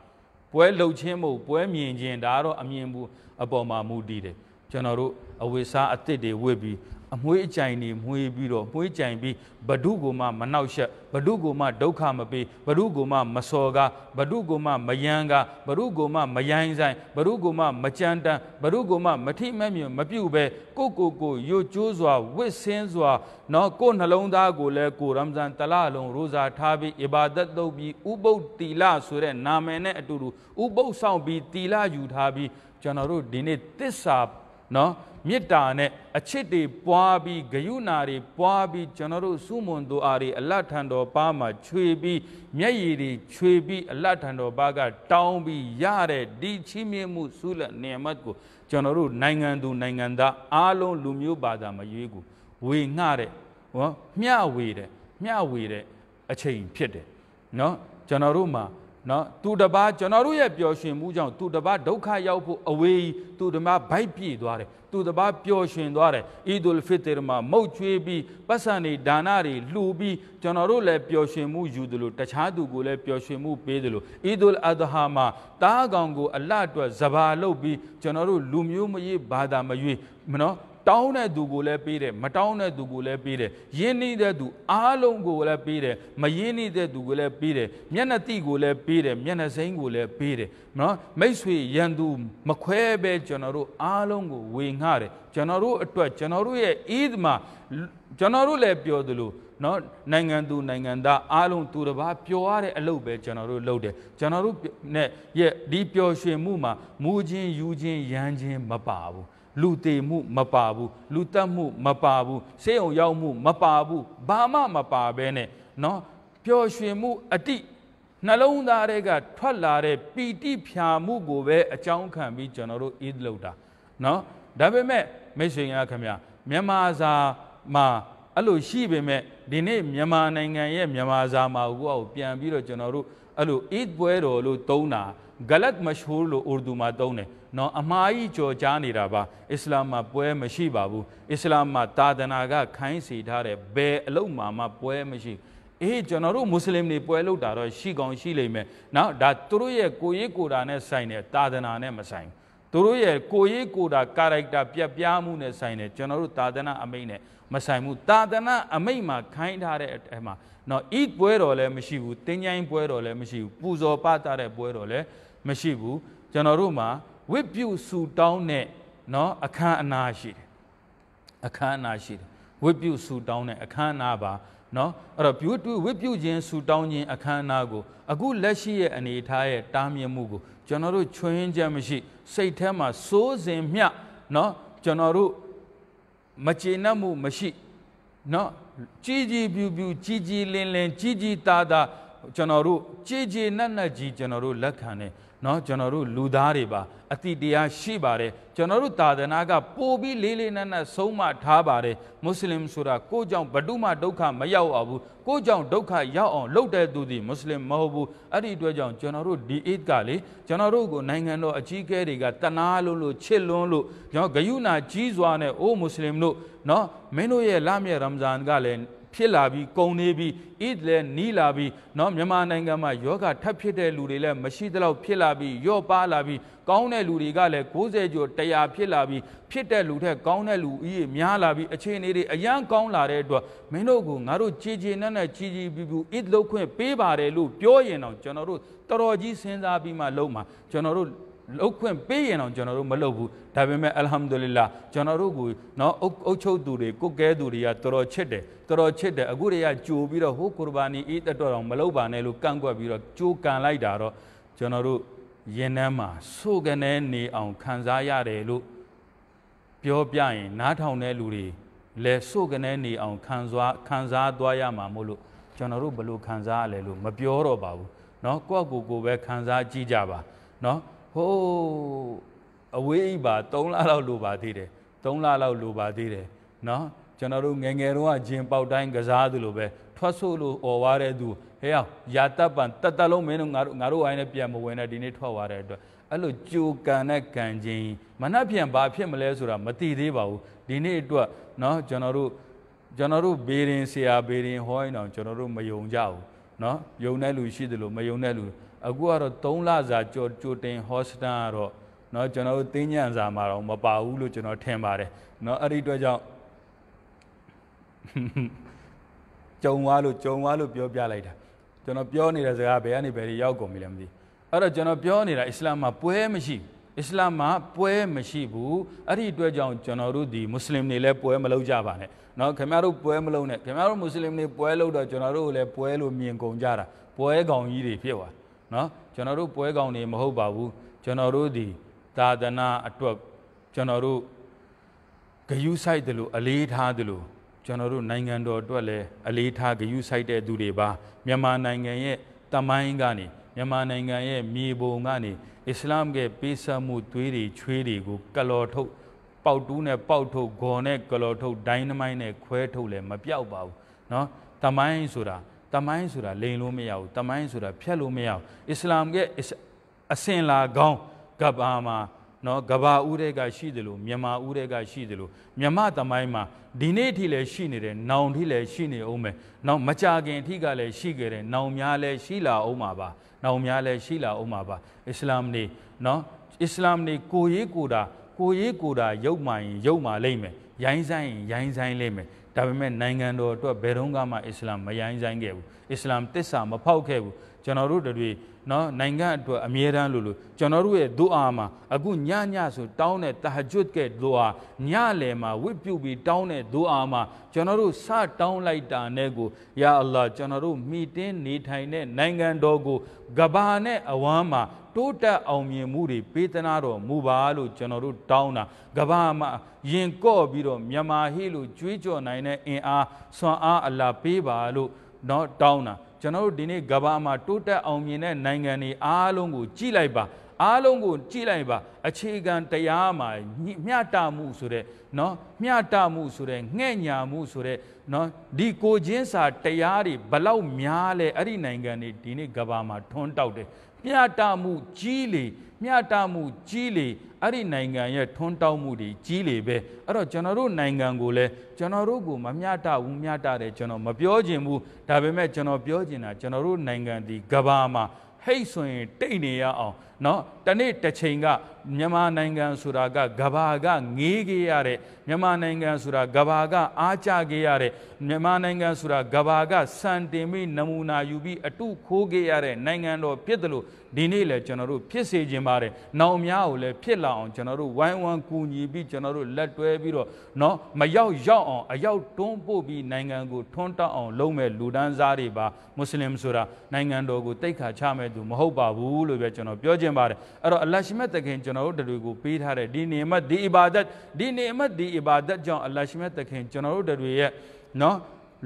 ပွဲလှုပ်ခြင်းမဟုတ်ပွဲမြင်ခြင်းဒါတော့အမြင်ဘူးအပေါ်မှာမူတည်တယ်ကျွန်တော်တို့အဝိစားအစ်စ်တွေဝစ်ပြီးအမွှေးအကြိုင်တွေမွှေးပြီးတော့မွှေးကြိုင်ပြီးဘဒုကိုမှမနှောက်ရှက်ဘဒုကိုမှဒုက္ခမပေးဘဒုကိုမှမစော်ကားဘဒုကိုမှမယမ်းကားဘဒုကိုမှမယိုင်းဆိုင်ဘဒုကိုမှမကြမ်းတမ်းဘဒုကိုမှမထိမဲ့မြမပြုတ်ပဲကိုကိုကိုရွတ်ကျိုးစွာဝစ်ဆင်းစွာနော်ကိုနှလုံးသားကိုလည်းကိုရမ်ဇန်တလလုံးရိုဇာထားပြီးအီဘာဒတ်လုပ်ပြီးဥပုပ်တီလာဆိုတဲ့နာမည်နဲ့အတူတူဥပုပ်ဆောင်ပြီးတီလာယူထားပြီးကျွန်တော်တို့ဒီနေ့တစ္ဆာနော်မေတ္တာနဲ့အချစ်တွေပွားပြီးဂယုဏတွေပွားပြီးကျွန်တော်တို့စုမွန်သူအားတွေအလတ်ထံတော်ပါမှာခြွေပြီးမျက်ရည်တွေခြွေပြီးအလတ်ထံတော်ပါကတောင်းပြီးရတဲ့ဒီချီးမြှင့်မှုဆုလက်နေမတ်ကိုကျွန်တော်တို့နိုင်ငံသူ နိုင်ငံသားအားလုံးလူမျိုးဘာသာမရွေးကိုဝေငှတဲ့ဟောမျှဝေတဲ့မျှဝေတဲ့အချိန်ဖြစ်တယ်နော်ကျွန်တော်တို့မှာနော်သူတပားကျွန်တော်တို့ရဲ့ပျော်ရွှင်မှုကြောင့်သူတပားဒုက္ခရောက်ဖို့အဝေးသူတပားဗိုက်ပြေသွားတယ်သူတပားပျော်ရွှင်သွားတယ်အီဒူလ်ဖစ်တရမှာမုတ်ချွေးပြီးပတ်စံတွေဒါနတွေလှူပြီးကျွန်တော်တို့လည်းပျော်ရွှင်မှုယူသလိုတခြားသူကိုလည်းပျော်ရွှင်မှုပေးသလိုအီဒူလ်အဒဟာမှာတားကောင်ကိုအလတ်အတွက်ဇဘာလုပ်ပြီးကျွန်တော်တို့လူမျိုးမရေးဘာသာမရွေးနော်တောင်းတဲ့သူကိုလည်းပေးတယ်မတောင်းတဲ့သူကိုလည်းပေးတယ်ယင်းနှီးတဲ့သူအားလုံးကိုလည်းပေးတယ်မယင်းနှီးတဲ့သူကိုလည်းပေးတယ်မျက်နှာတိကိုလည်းပေးတယ်မျက်နှာစိမ်းကိုလည်းပေးတယ်နော်မိတ်ဆွေရန်သူမခွဲပဲကျွန်တော်တို့အားလုံးကိုဝေငှတယ်ကျွန်တော်တို့အတွက် ကျွန်တော်တို့ရဲ့အီးမှာကျွန်တော်တို့လည်းပြောသလိုနော်နိုင်ငံသူနိုင်ငံသားအားလုံးသူတစ်ပါးပျော်ရတဲ့အလုပ်ပဲကျွန်တော်တို့လုပ်တယ်ကျွန်တော်တို့နဲ့ရဲ့ဒီပျော်ရွှင်မှုမှာမူချင်းယူချင်းရမ်းချင်းမပါဘူးလူတည်မှုမပါဘူးလူတက်မှု မပါဘူးဆေးုံရောက်မှုမပါဘူးဘာမှမပါဘဲနဲ့เนาะပျော်ရွှင်မှုအတိနှလုံးသားတွေကထွက်လာတဲ့ပီတိဖြာမှုကိုပဲအကြောင်းခံပြီးကျွန်တော်တို့အီးလုပ်တာเนาะဒါပေမဲ့မိတ်ဆွေများခင်ဗျာမြန်မာစာမှာအဲ့လိုရှိပေမဲ့ဒီနေ့မြန်မာနိုင်ငံရဲ့မြန်မာစာမှာကိုယ့်အကိုပြန်ပြီးတော့ကျွန်တော်တို့အဲ့လိုအီးပွဲတော်လို့သုံးတာဂလတ်မရှဟူလို့အူရဒူမှာသုံးတယ်နော်အမှားကြီးကြော်ကြားနေတာပါအစ္စလာမ်မှာပွဲမရှိပါဘူးအစ္စလာမ်မှာတာသနာကခိုင်းစေထားတဲ့ဘယ်အလုံးမှာမှပွဲမရှိအေးကျွန်တော်တို့မွတ်စလင်တွေပွဲလုပ်တာတော့ရှိကောင်းရှိလိမ့်မယ်နော်ဒါသူတို့ရဲ့ကိုရေးကိုတာနဲ့ဆိုင်တယ်တာသနာနဲ့မဆိုင်သူတို့ရဲ့ကိုရေးကိုတာကာရိုက်တာပြပြမှုနဲ့ဆိုင်တယ်ကျွန်တော်တို့တာသနာအမိန့်နဲ့မဆိုင်ဘူးတာသနာအမိန့်မှာခိုင်းထားတဲ့အထက်မှာနော်ဤပွဲတော်လည်းမရှိဘူးတင်းကြိုင်းပွဲတော်လည်းမရှိဘူးပူဇော်ပတာတဲ့ပွဲတော်လည်းမရှိဘူးကျွန်တော်တို့မှာဝိပုစူတောင်းတဲ့နော်အခမ်းအနားရှိတယ်အခမ်းအနားရှိတယ်ဝိပုစူတောင်းတဲ့အခမ်းအနားပါနော်အဲ့တော့ပြုတူဝိပုခြင်းစူတောင်းခြင်းအခမ်းအနားကိုအခုလက်ရှိရဲ့အနေထားရဲ့တားမြစ်မှုကိုကျွန်တော်တို့ချွင်းချက်မရှိစိတ်ထဲမှာစိုးစင်မြနော်ကျွန်တော်တို့မကျေနပ်မှုမရှိနော်ជីជីပြူပြူជីជីလင်းလင်းជីជីတာတာကျွန်တော်တို့ជីជីနက်နက်ကြီးကျွန်တော်တို့လက်ခံတယ်เนาะကျွန်တော်တို့လူသားတွေပါအတိတရားရှိပါတယ်ကျွန်တော်တို့သာသနာကပို့ပြီးလေးလေးနက်နက်ဆုံးမထားပါတယ်မွတ်စလင်ဆိုတာကိုကြောင့်ဘဒုမှဒုက္ခမရောက်အောင်ဘူးကိုကြောင့်ဒုက္ခရောက်အောင်လုပ်တဲ့သူသည်မွတ်စလင်မဟုတ်ဘူးအဲ့ဒီအတွက်ကြောင့်ကျွန်တော်တို့ဒီအစ်ကလေကျွန်တော်တို့ကိုနိုင်ငံတော်အကြီးအကဲတွေကတနာလို့လို့ချစ်လွန်းလို့ကျွန်တော်ဂယုဏကြီးစွာနဲ့အိုးမွတ်စလင်တို့เนาะမင်းတို့ရဲ့လမြရမ်ဇန်ကလည်းဖြစ်လာပြီးကုန်နေပြီးအစ်လည်းနီးလာပြီးเนาะမြန်မာနိုင်ငံမှာယောဂထပ်ဖြစ်တဲ့လူတွေလည်းမရှိသလောက်ဖြစ်လာပြီးရော့ပါလာပြီးကောင်းတဲ့လူတွေကလည်း90ကျော်100ဖြစ်လာပြီးဖြစ်တဲ့လူထက် ကောင်းတဲ့လူအကြီးများလာပြီးအခြေအနေတွေအရန်ကောင်းလာတဲ့အတွက်မင်းတို့ကငါတို့ကြည်ကြည်နက်နက်ကြည်ကြည်ပြူပြူအစ်လောက်ခွင့်ပေးပါတယ်လို့ပြောရင်တော့ကျွန်တော်တို့တော်တော်ကြီးစဉ်းစားပြီးမှလုပ်မှာကျွန်တော်တို့လုတ်ခွင့်ပေးရင်တော့ကျွန်တော်တို့မလုပ်ဘူးဒါပေမဲ့အလ်ဟမ်ဒူလ illah ကျွန်တော်တို့ကိုနော်အုပ်ချုပ်သူတွေကိုကဲသူတွေကတော်တော်ချစ်တယ်တော်တော်ချစ်တယ်အခုတွေကကြိုပြီးတော့ဟိုကူရဘာနီအီးတက်တော်တော်မလုပ်ပါနဲ့လို့ကန့်ကွက်ပြီးတော့ကြိုးကန်လိုက်တာတော့ကျွန်တော်တို့ရင်နှမ်းမှာဆိုကနေနေအောင်ခံစားရတယ်လို့ပြောပြရင်နားထောင်တဲ့လူတွေလည်းဆိုကနေနေအောင်ခံစားခံစားသွားရမှာမို့လို့ကျွန်တော်တို့ဘယ်လိုခံစားရလဲလို့မပြောတော့ပါဘူးเนาะကိုယ့်ကိုယ်ကိုပဲခံစားကြည့်ကြပါเนาะဟိုးအဝေးပါ3လလောက်လိုပါသေးတယ်3လလောက်လိုပါသေးတယ်နော်ကျွန်တော်တို့ငငယ်တော့ဂျင်ပေါက်တိုင်းကစားသလိုပဲထွက်ဆို့လို့អော်ွားတဲ့သူဟဲ့အောင်ယာတပ်ပံတတ်တလုံးမင်းတို့ငါတို့ငါတို့အိုင်းနဲ့ပြန်မဝင်နဲ့ဒီနေ့ထွက်သွားတဲ့အတွက်အဲ့လိုကြိုကန်တဲ့ကံချင်းမနှက်ပြန်ဘာဖြစ်မလဲဆိုတာမသိသေးပါဘူးဒီနေ့အတွက်เนาะကျွန်တော်တို့ကျွန်တော်တို့ဘေးရင်ဆရာဘေးရင်ဟောရင်တော့ကျွန်တော်တို့မယုံကြဘူးเนาะယုံတဲ့လူရှိတယ်လို့မယုံတဲ့လူအခုကတော့3လစာကြော်ကြိုတင်ဟော့စတန်ကတော့เนาะကျွန်တော်တို့သင်းညံစာမှာတော့မပါဘူးလို့ကျွန်တော်ထင်ပါတယ်เนาะအဲ့ဒီအတွက်ကြောင့်ကြုံွားလို့ကြုံွားလို့ပြောပြလိုက်တာကျွန်တော်ပြောနေတဲ့စကားဘယ်ကနေဘယ်ရောက်ကုန်ပြီလဲမသိအဲ့တော့ကျွန်တော်ပြောနေတာအစ္စလာမ်မှာပွဲမရှိဘူးအစ္စလာမ်မှာပွဲမရှိဘူးအဲ့ဒီအတွက်ကြောင့်ကျွန်တော်တို့ဒီမွတ်စလင်တွေလည်းပွဲမလုပ်ကြပါနဲ့เนาะခင်ဗျားတို့ပွဲမလုပ်နဲ့ခင်ဗျားတို့မွတ်စလင်တွေပွဲလုပ်တော့ကျွန်တော်တို့လည်းပွဲလို့မြင်ကုန်ကြတာပွဲကောင်ကြီးတွေဖြစ်သွားတယ်နော်ကျွန်တော်တို့ပွဲကောင်တွေမဟုတ်ပါဘူးကျွန်တော်တို့ဒီသာသနာအတွက်ကျွန်တော်တို့ဂယုဆိုင်တယ်လို့အလေးထားတယ်လို့ကျွန်တော်တို့နိုင်ငံတော်အတွက်လည်းအလေးထားဂယုဆိုင်တဲ့သူတွေပါမြန်မာနိုင်ငံရဲ့တမိုင်းကနေမြန်မာနိုင်ငံရဲ့မြေပုံကနေအစ္စလာမ်ရဲ့ပေးဆပ်မှုသွေးတွေချွေးတွေကိုကလော်ထုတ်ပေါက်တူးနဲ့ပေါက်ထုတ်ဂေါ်နဲ့ကလော်ထုတ်ဒိုင်းနမိုင်းနဲ့ခွဲထုတ်လည်းမပြောက်ပါဘူးเนาะတမိုင်းဆိုတာတမိုင်းဆိုတာလိန်လို့မရဘူးတမိုင်းဆိုတာဖြတ်လို့မရဘူးအစ္စလာမ်ရဲ့အစင်လာကောင်းကဘာမှာနော်ကဘာဦးတဲ့ကရှိတယ်လို့မြန်မာဦးတဲ့ကရှိတယ်လို့မြမတမိုင်းမှာဒီနေ့ထိလည်းရှိနေတယ်နောင်ထိလည်းရှိနေအောင်ပဲနောက်မကြခင်ထိကလည်းရှိခဲ့တယ်နောင်များလည်းရှိလာအောင်ပါပါနောင်များလည်းရှိလာအောင်ပါပါအစ္စလာမ်နေနော်အစ္စလာမ်နေကိုရေးကိုတာကိုရေးကိုတာရုပ်မှရင်ရုပ်မှလိမ့်မယ်ရိုင်းဆိုင်ရင်ရိုင်းဆိုင်လိမ့်မယ်ဒါပေမဲ့နိုင်ငံတော်အတွက်ဘယ်တော့မှအစ္စလာမ်မရိုင်းဆိုင်ခဲ့ဘူးအစ္စလာမ်တစ္ဆာမဖောက်ခဲ့ဘူးကျွန်တော်တို့တွေနော်နိုင်ငံအတွက်အမြဲတမ်းလို့လို့ကျွန်တော်တို့ရဲ့ဒုအာမှာအခုညညဆိုတောင်းတဲ့တာဟဂျွတ်ကဲဒုအာညလယ်မှာဝိပုပြီးတောင်းတဲ့ဒုအာမှာကျွန်တော်တို့စတောင်းလိုက်တာနဲ့ကိုယာအလ္လာကျွန်တော်တို့မိတင်းနေထိုင်တဲ့နိုင်ငံတော်ကိုကဘာနဲ့အဝမ်းမှာတိုးတက်အောင်မြင်မှုတွေပေးသနာတော်မူပါလို့ကျွန်တော်တို့တောင်းတာကဘာမှာယင်ကော့ပြီးတော့မြန်မာဟေးလို့ကြွေးကြော်နိုင်တဲ့အင်အားဆွမ်းအားအလာပေးပါလို့တော့တောင်းတာကျွန်တော်တို့ဒီနေ့ကဘာမှာတိုးတက်အောင်မြင်တဲ့နိုင်ငံတွေအားလုံးကိုကြည့်လိုက်ပါအားလုံးကိုကြည့်လိုက်ပါ အခြေခံတရားမှာမျှတမှုဆိုတဲ့เนาะမျှတမှုဆိုတဲ့ငှဲ့ညာမှုဆိုတဲ့နော်ဒီကိုချင်းစာတရားတွေဘလောက်များလဲအဲ့ဒီနိုင်ငံတွေဒီနေ့ကဘာမှာထွန်းတောက်တယ်မျှတမှုကြီးလေမျှတမှုကြီးလေအဲ့ဒီနိုင်ငံရဲ့ထွန်းတောက်မှုတွေကြီးလေပဲအဲ့တော့ကျွန်တော်တို့နိုင်ငံကိုလည်းကျွန်တော်တို့ကိုမမျှတဘူးမျှတတယ်ကျွန်တော်မပြောချင်ဘူးဒါပေမဲ့ကျွန်တော်ပြောချင်တာကျွန်တော်တို့နိုင်ငံဒီကဘာမှာဟိတ်ဆိုရင် တိတ်နေရအောင်เนาะတနေ့တစ်ချိန်ကမြန်မာနိုင်ငံဆိုတာကကဘာကငေးခဲ့ရတဲ့မြန်မာနိုင်ငံဆိုတာကဘာက အားကျခဲ့ရတဲ့မြန်မာနိုင်ငံဆိုတာကဘာကစံတင်ပြီးနမူနာယူပြီးအတုခိုးခဲ့ရတဲ့နိုင်ငံတော်ဖြစ်တယ်လို့ဒီနေ့လည်းကျွန်တော်တို့ဖြစ်စေခြင်းပါတယ်။နောင်များကိုလည်းဖြစ်လာအောင်ကျွန်တော်တို့ဝိုင်းဝန်းကူညီပြီးကျွန်တော်တို့လက်တွဲပြီးတော့เนาะမရောက်ရောက်အောင်အရောက်တွန်းပို့ပြီးနိုင်ငံကိုထွန်းတောက်အောင်လုပ်မဲ့လူဒန်းစားတွေပါမွတ်စလင်ဆိုတာနိုင်ငံတော်ကိုတိတ်ခါချမဲ့သူမဟုတ်ပါဘူးလို့ပဲကျွန်တော်ပြောခြင်းပါတယ်။အဲ့တော့အလ္လာဟ်ရှိမတ်တခင်ကျွန်တော်ကျွန်တော်တို့တွေကိုပေးထားတဲ့ဒီနေမတ်ဒီအီဘာဒတ်ဒီနေမတ်ဒီအီဘာဒတ်ကြောင့်အလ္လာရှိမြတ်သခင်ကျွန်တော်တို့တွေရဲ့နော်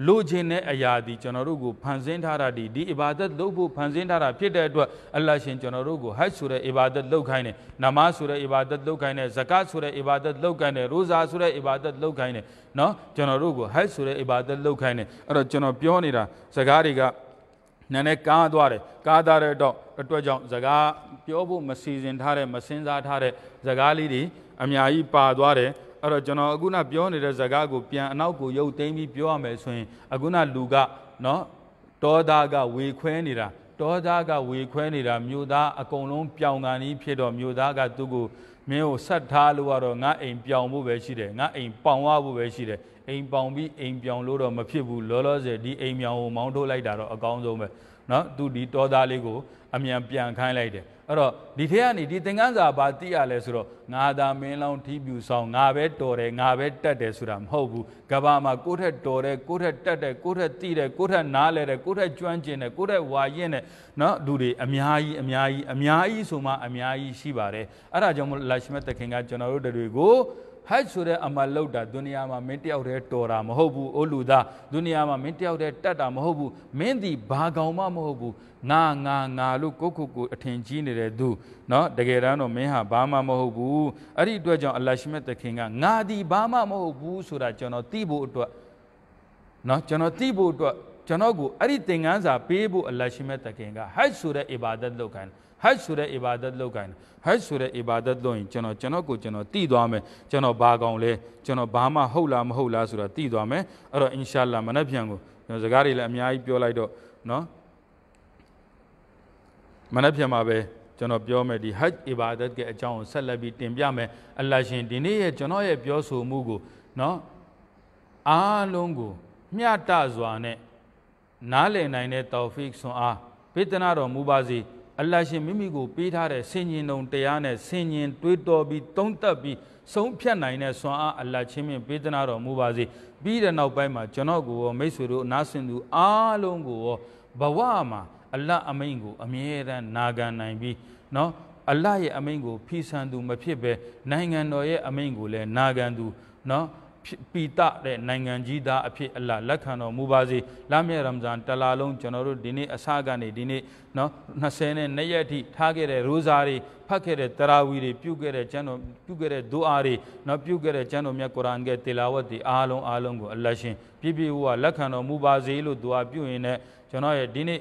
လိုချင်တဲ့အရာဒီကျွန်တော်တို့ကိုဖန်ဆင်းထားတာဒီဒီအီဘာဒတ်လုပ်ဖို့ဖန်ဆင်းထားတာဖြစ်တဲ့အတွက်အလ္လာရှင်ကျွန်တော်တို့ကိုဟတ်ဆိုတဲ့အီဘာဒတ်လုပ်ခိုင်းတယ်နမားဆိုတဲ့အီဘာဒတ်လုပ်ခိုင်းတယ်ဇကာတ်ဆိုတဲ့အီဘာဒတ်လုပ်ခိုင်းတယ်ရိုဇာဆိုတဲ့အီဘာဒတ်လုပ်ခိုင်းတယ်နော်ကျွန်တော်တို့ကိုဟတ်ဆိုတဲ့အီဘာဒတ်လုပ်ခိုင်းတယ်အဲ့တော့ကျွန်တော်ပြောနေတာဇကာတ်တွေကနာနဲ့ကားသွားတယ်ကားသားတဲ့တော့အတွက်ကြောင့်စကားပြောဖို့မစီစဉ်ထားတဲ့မစင်စားထားတဲ့စကားလေးတွေအများကြီးပါသွားတယ်အဲ့တော့ကျွန်တော်အခုနပြောနေတဲ့စကားကိုပြန်အနောက်ကိုရုပ်သိမ်းပြီးပြောရမယ်ဆိုရင်အခုနလူကနော်တောသားကဝေခွဲနေတာတောသားကဝေခွဲနေတာမြို့သားအကုန်လုံးပြောင်ကန်ကြီးဖြစ်တော့မြို့သားကသူ့ကိုမင်းကိုဆက်ထားလို့ကတော့ငါအိမ်ပြောင်ဖို့ပဲရှိတယ်ငါအိမ်ပေါင်ရဖို့ပဲရှိတယ်အိမ်ပေါင်ပြီးအိမ်ပြောင်လို့တော့မဖြစ်ဘူးလောလောဆယ်ဒီအိမ်ပြောင်ကိုမောင်းထုတ်လိုက်တာတော့အကောင်းဆုံးပဲเนาะသူဒီတောသားလေးကိုအမြန်ပြန်ခိုင်းလိုက်တယ်အဲ့တော့ဒီထက်ကနေဒီသင်္ကန်းစာဘာသိရလဲဆိုတော့ငါသာမင်းလောင်းထီးပြူဆောင်ငါပဲတော်တယ်ငါပဲတတ်တယ်ဆိုတာမဟုတ်ဘူးကဘာမှာကိုထက်တော်တယ်ကိုထက်တတ်တယ်ကိုထက်သိတယ်ကိုထက်နားလဲတယ်ကိုထက်ကျွမ်းကျင်တယ်ကိုထက်ဝါရင်တယ်เนาะလူတွေအများကြီးအများကြီးအများကြီးဆိုမှအများကြီးရှိပါတယ်အဲ့ဒါကြောင့်မလို့လာရှိမတ်တခင်ကကျွန်တော်တို့တွေကိုဟတ်ဆိုတဲ့အမလောက်တာဒုနီယာမှာမင်းတယောက်တည်းတော်တာမဟုတ်ဘူးအိုလူသားဒုနီယာမှာမင်းတယောက်တည်းတတ်တာမဟုတ်ဘူးမင်းဒီဘာကောင်မှမဟုတ်ဘူးငါငါငါလို့ကိုခုကိုအထင်ကြီးနေတဲ့သူเนาะတကယ်တမ်းတော့မင်းဟာဘာမှမဟုတ်ဘူးအဲ့ဒီအတွက်ကြောင့်အလရှမက်တခင်ကငါဒီဘာမှမဟုတ်ဘူးဆိုတာကျွန်တော်သိဖို့အတွက်เนาะကျွန်တော်သိဖို့အတွက်ကျွန်တော်ကိုအဲ့ဒီသင်ခန်းစာပေးဖို့အလရှမက်တခင်ကဟတ်ဆိုတဲ့အ ibadat လုပ်ခိုင်းတယ်ဟတ်ဆိုတဲ့ ibadat လုပ်ကိုင်ဟတ်ဆိုတဲ့ ibadat လုပ်ရင်ကျွန်တော်ကျွန်တော်ကိုကျွန်တော်တည်သွားမယ်ကျွန်တော်ဘာကောင်လဲကျွန်တော်ဘာမှဟုတ်လားမဟုတ်လားဆိုတော့တည်သွားမယ်အဲ့တော့ inshallah မနေ့ပြန်ကိုကျွန်တော်စကားတွေလည်းအများကြီးပြောလိုက်တော့နော်မနေ့ပြန်မှာပဲကျွန်တော်ပြောမယ်ဒီ hajj ibadat ရဲ့အကြောင်းကိုဆက်လက်ပြီးတင်ပြမယ်အလရှင်ဒီနေ့ရဲ့ကျွန်တော်ရဲ့ပြောဆိုမှုကိုနော်အားလုံးကိုမျှတစွာနဲ့နားလည်နိုင်တဲ့ tawfiq ဆွန်အားပေးသနာတော်မူပါစေ။အလရှင်မိမိကိုပေးထားတဲ့ဆင်ញင်ုံတရားနဲ့ဆင်ញင်တွေးတော်ပြီးသုံးသပ်ပြီးဆုံးဖြတ်နိုင်တဲ့စွမ်းအားအလချင်းမြင့်ပေးသနာတော်မူပါစေပြီးတဲ့နောက်ပိုင်းမှာကျွန်တော်ကိုရောမိတ်ဆွေတို့အနာဆင်သူအားလုံးကိုရောဘဝမှာအလအမိန်ကိုအမြဲတမ်းနာခံနိုင်ပြီးเนาะအလရဲ့အမိန်ကိုဖီဆန်သူမဖြစ်ပဲနိုင်ငံတော်ရဲ့အမိန်ကိုလည်းနာခံသူเนาะပီတတဲ့နိုင်ငံကြီးသားအဖြစ်အလလက်ခံတော်မူပါစေလမ်းမြရမဇန်တလာလုံးကျွန်တော်တို့ဒီနေ့အစကနေဒီနေ့နော်20နဲ့နှစ်ရက်ထိထားခဲ့တဲ့ရိုးစာတွေဖတ်ခဲ့တဲ့တရာဝီတွေပြုခဲ့တဲ့ကျမ်းတော်ပြုခဲ့တဲ့ဒုအာတွေနော်ပြုခဲ့တဲ့ကျမ်းတော်မြတ်ကုရ်အာန်ရဲ့တေလာဝတ်တွေအားလုံးအားလုံးကိုအလရှင်ပြည့်ပြည့်ဝဝလက်ခံတော်မူပါစေလို့ဒုအာပြုရင်လည်းကျွန်တော်ရဲ့ဒီနေ့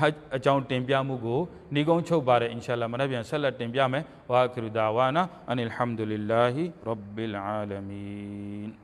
ဟတ်အကြောင်းတင်ပြမှုကိုနှီးကုန်းချုပ်ပါတယ်အင်ရှာလာမနက်ပြန်ဆက်လက်တင်ပြမယ်ဝါခရူဒါဝါနာအန်အလ်ဟမ်ဒူလ illah ရဘ်ဘီလ်အာလမီန်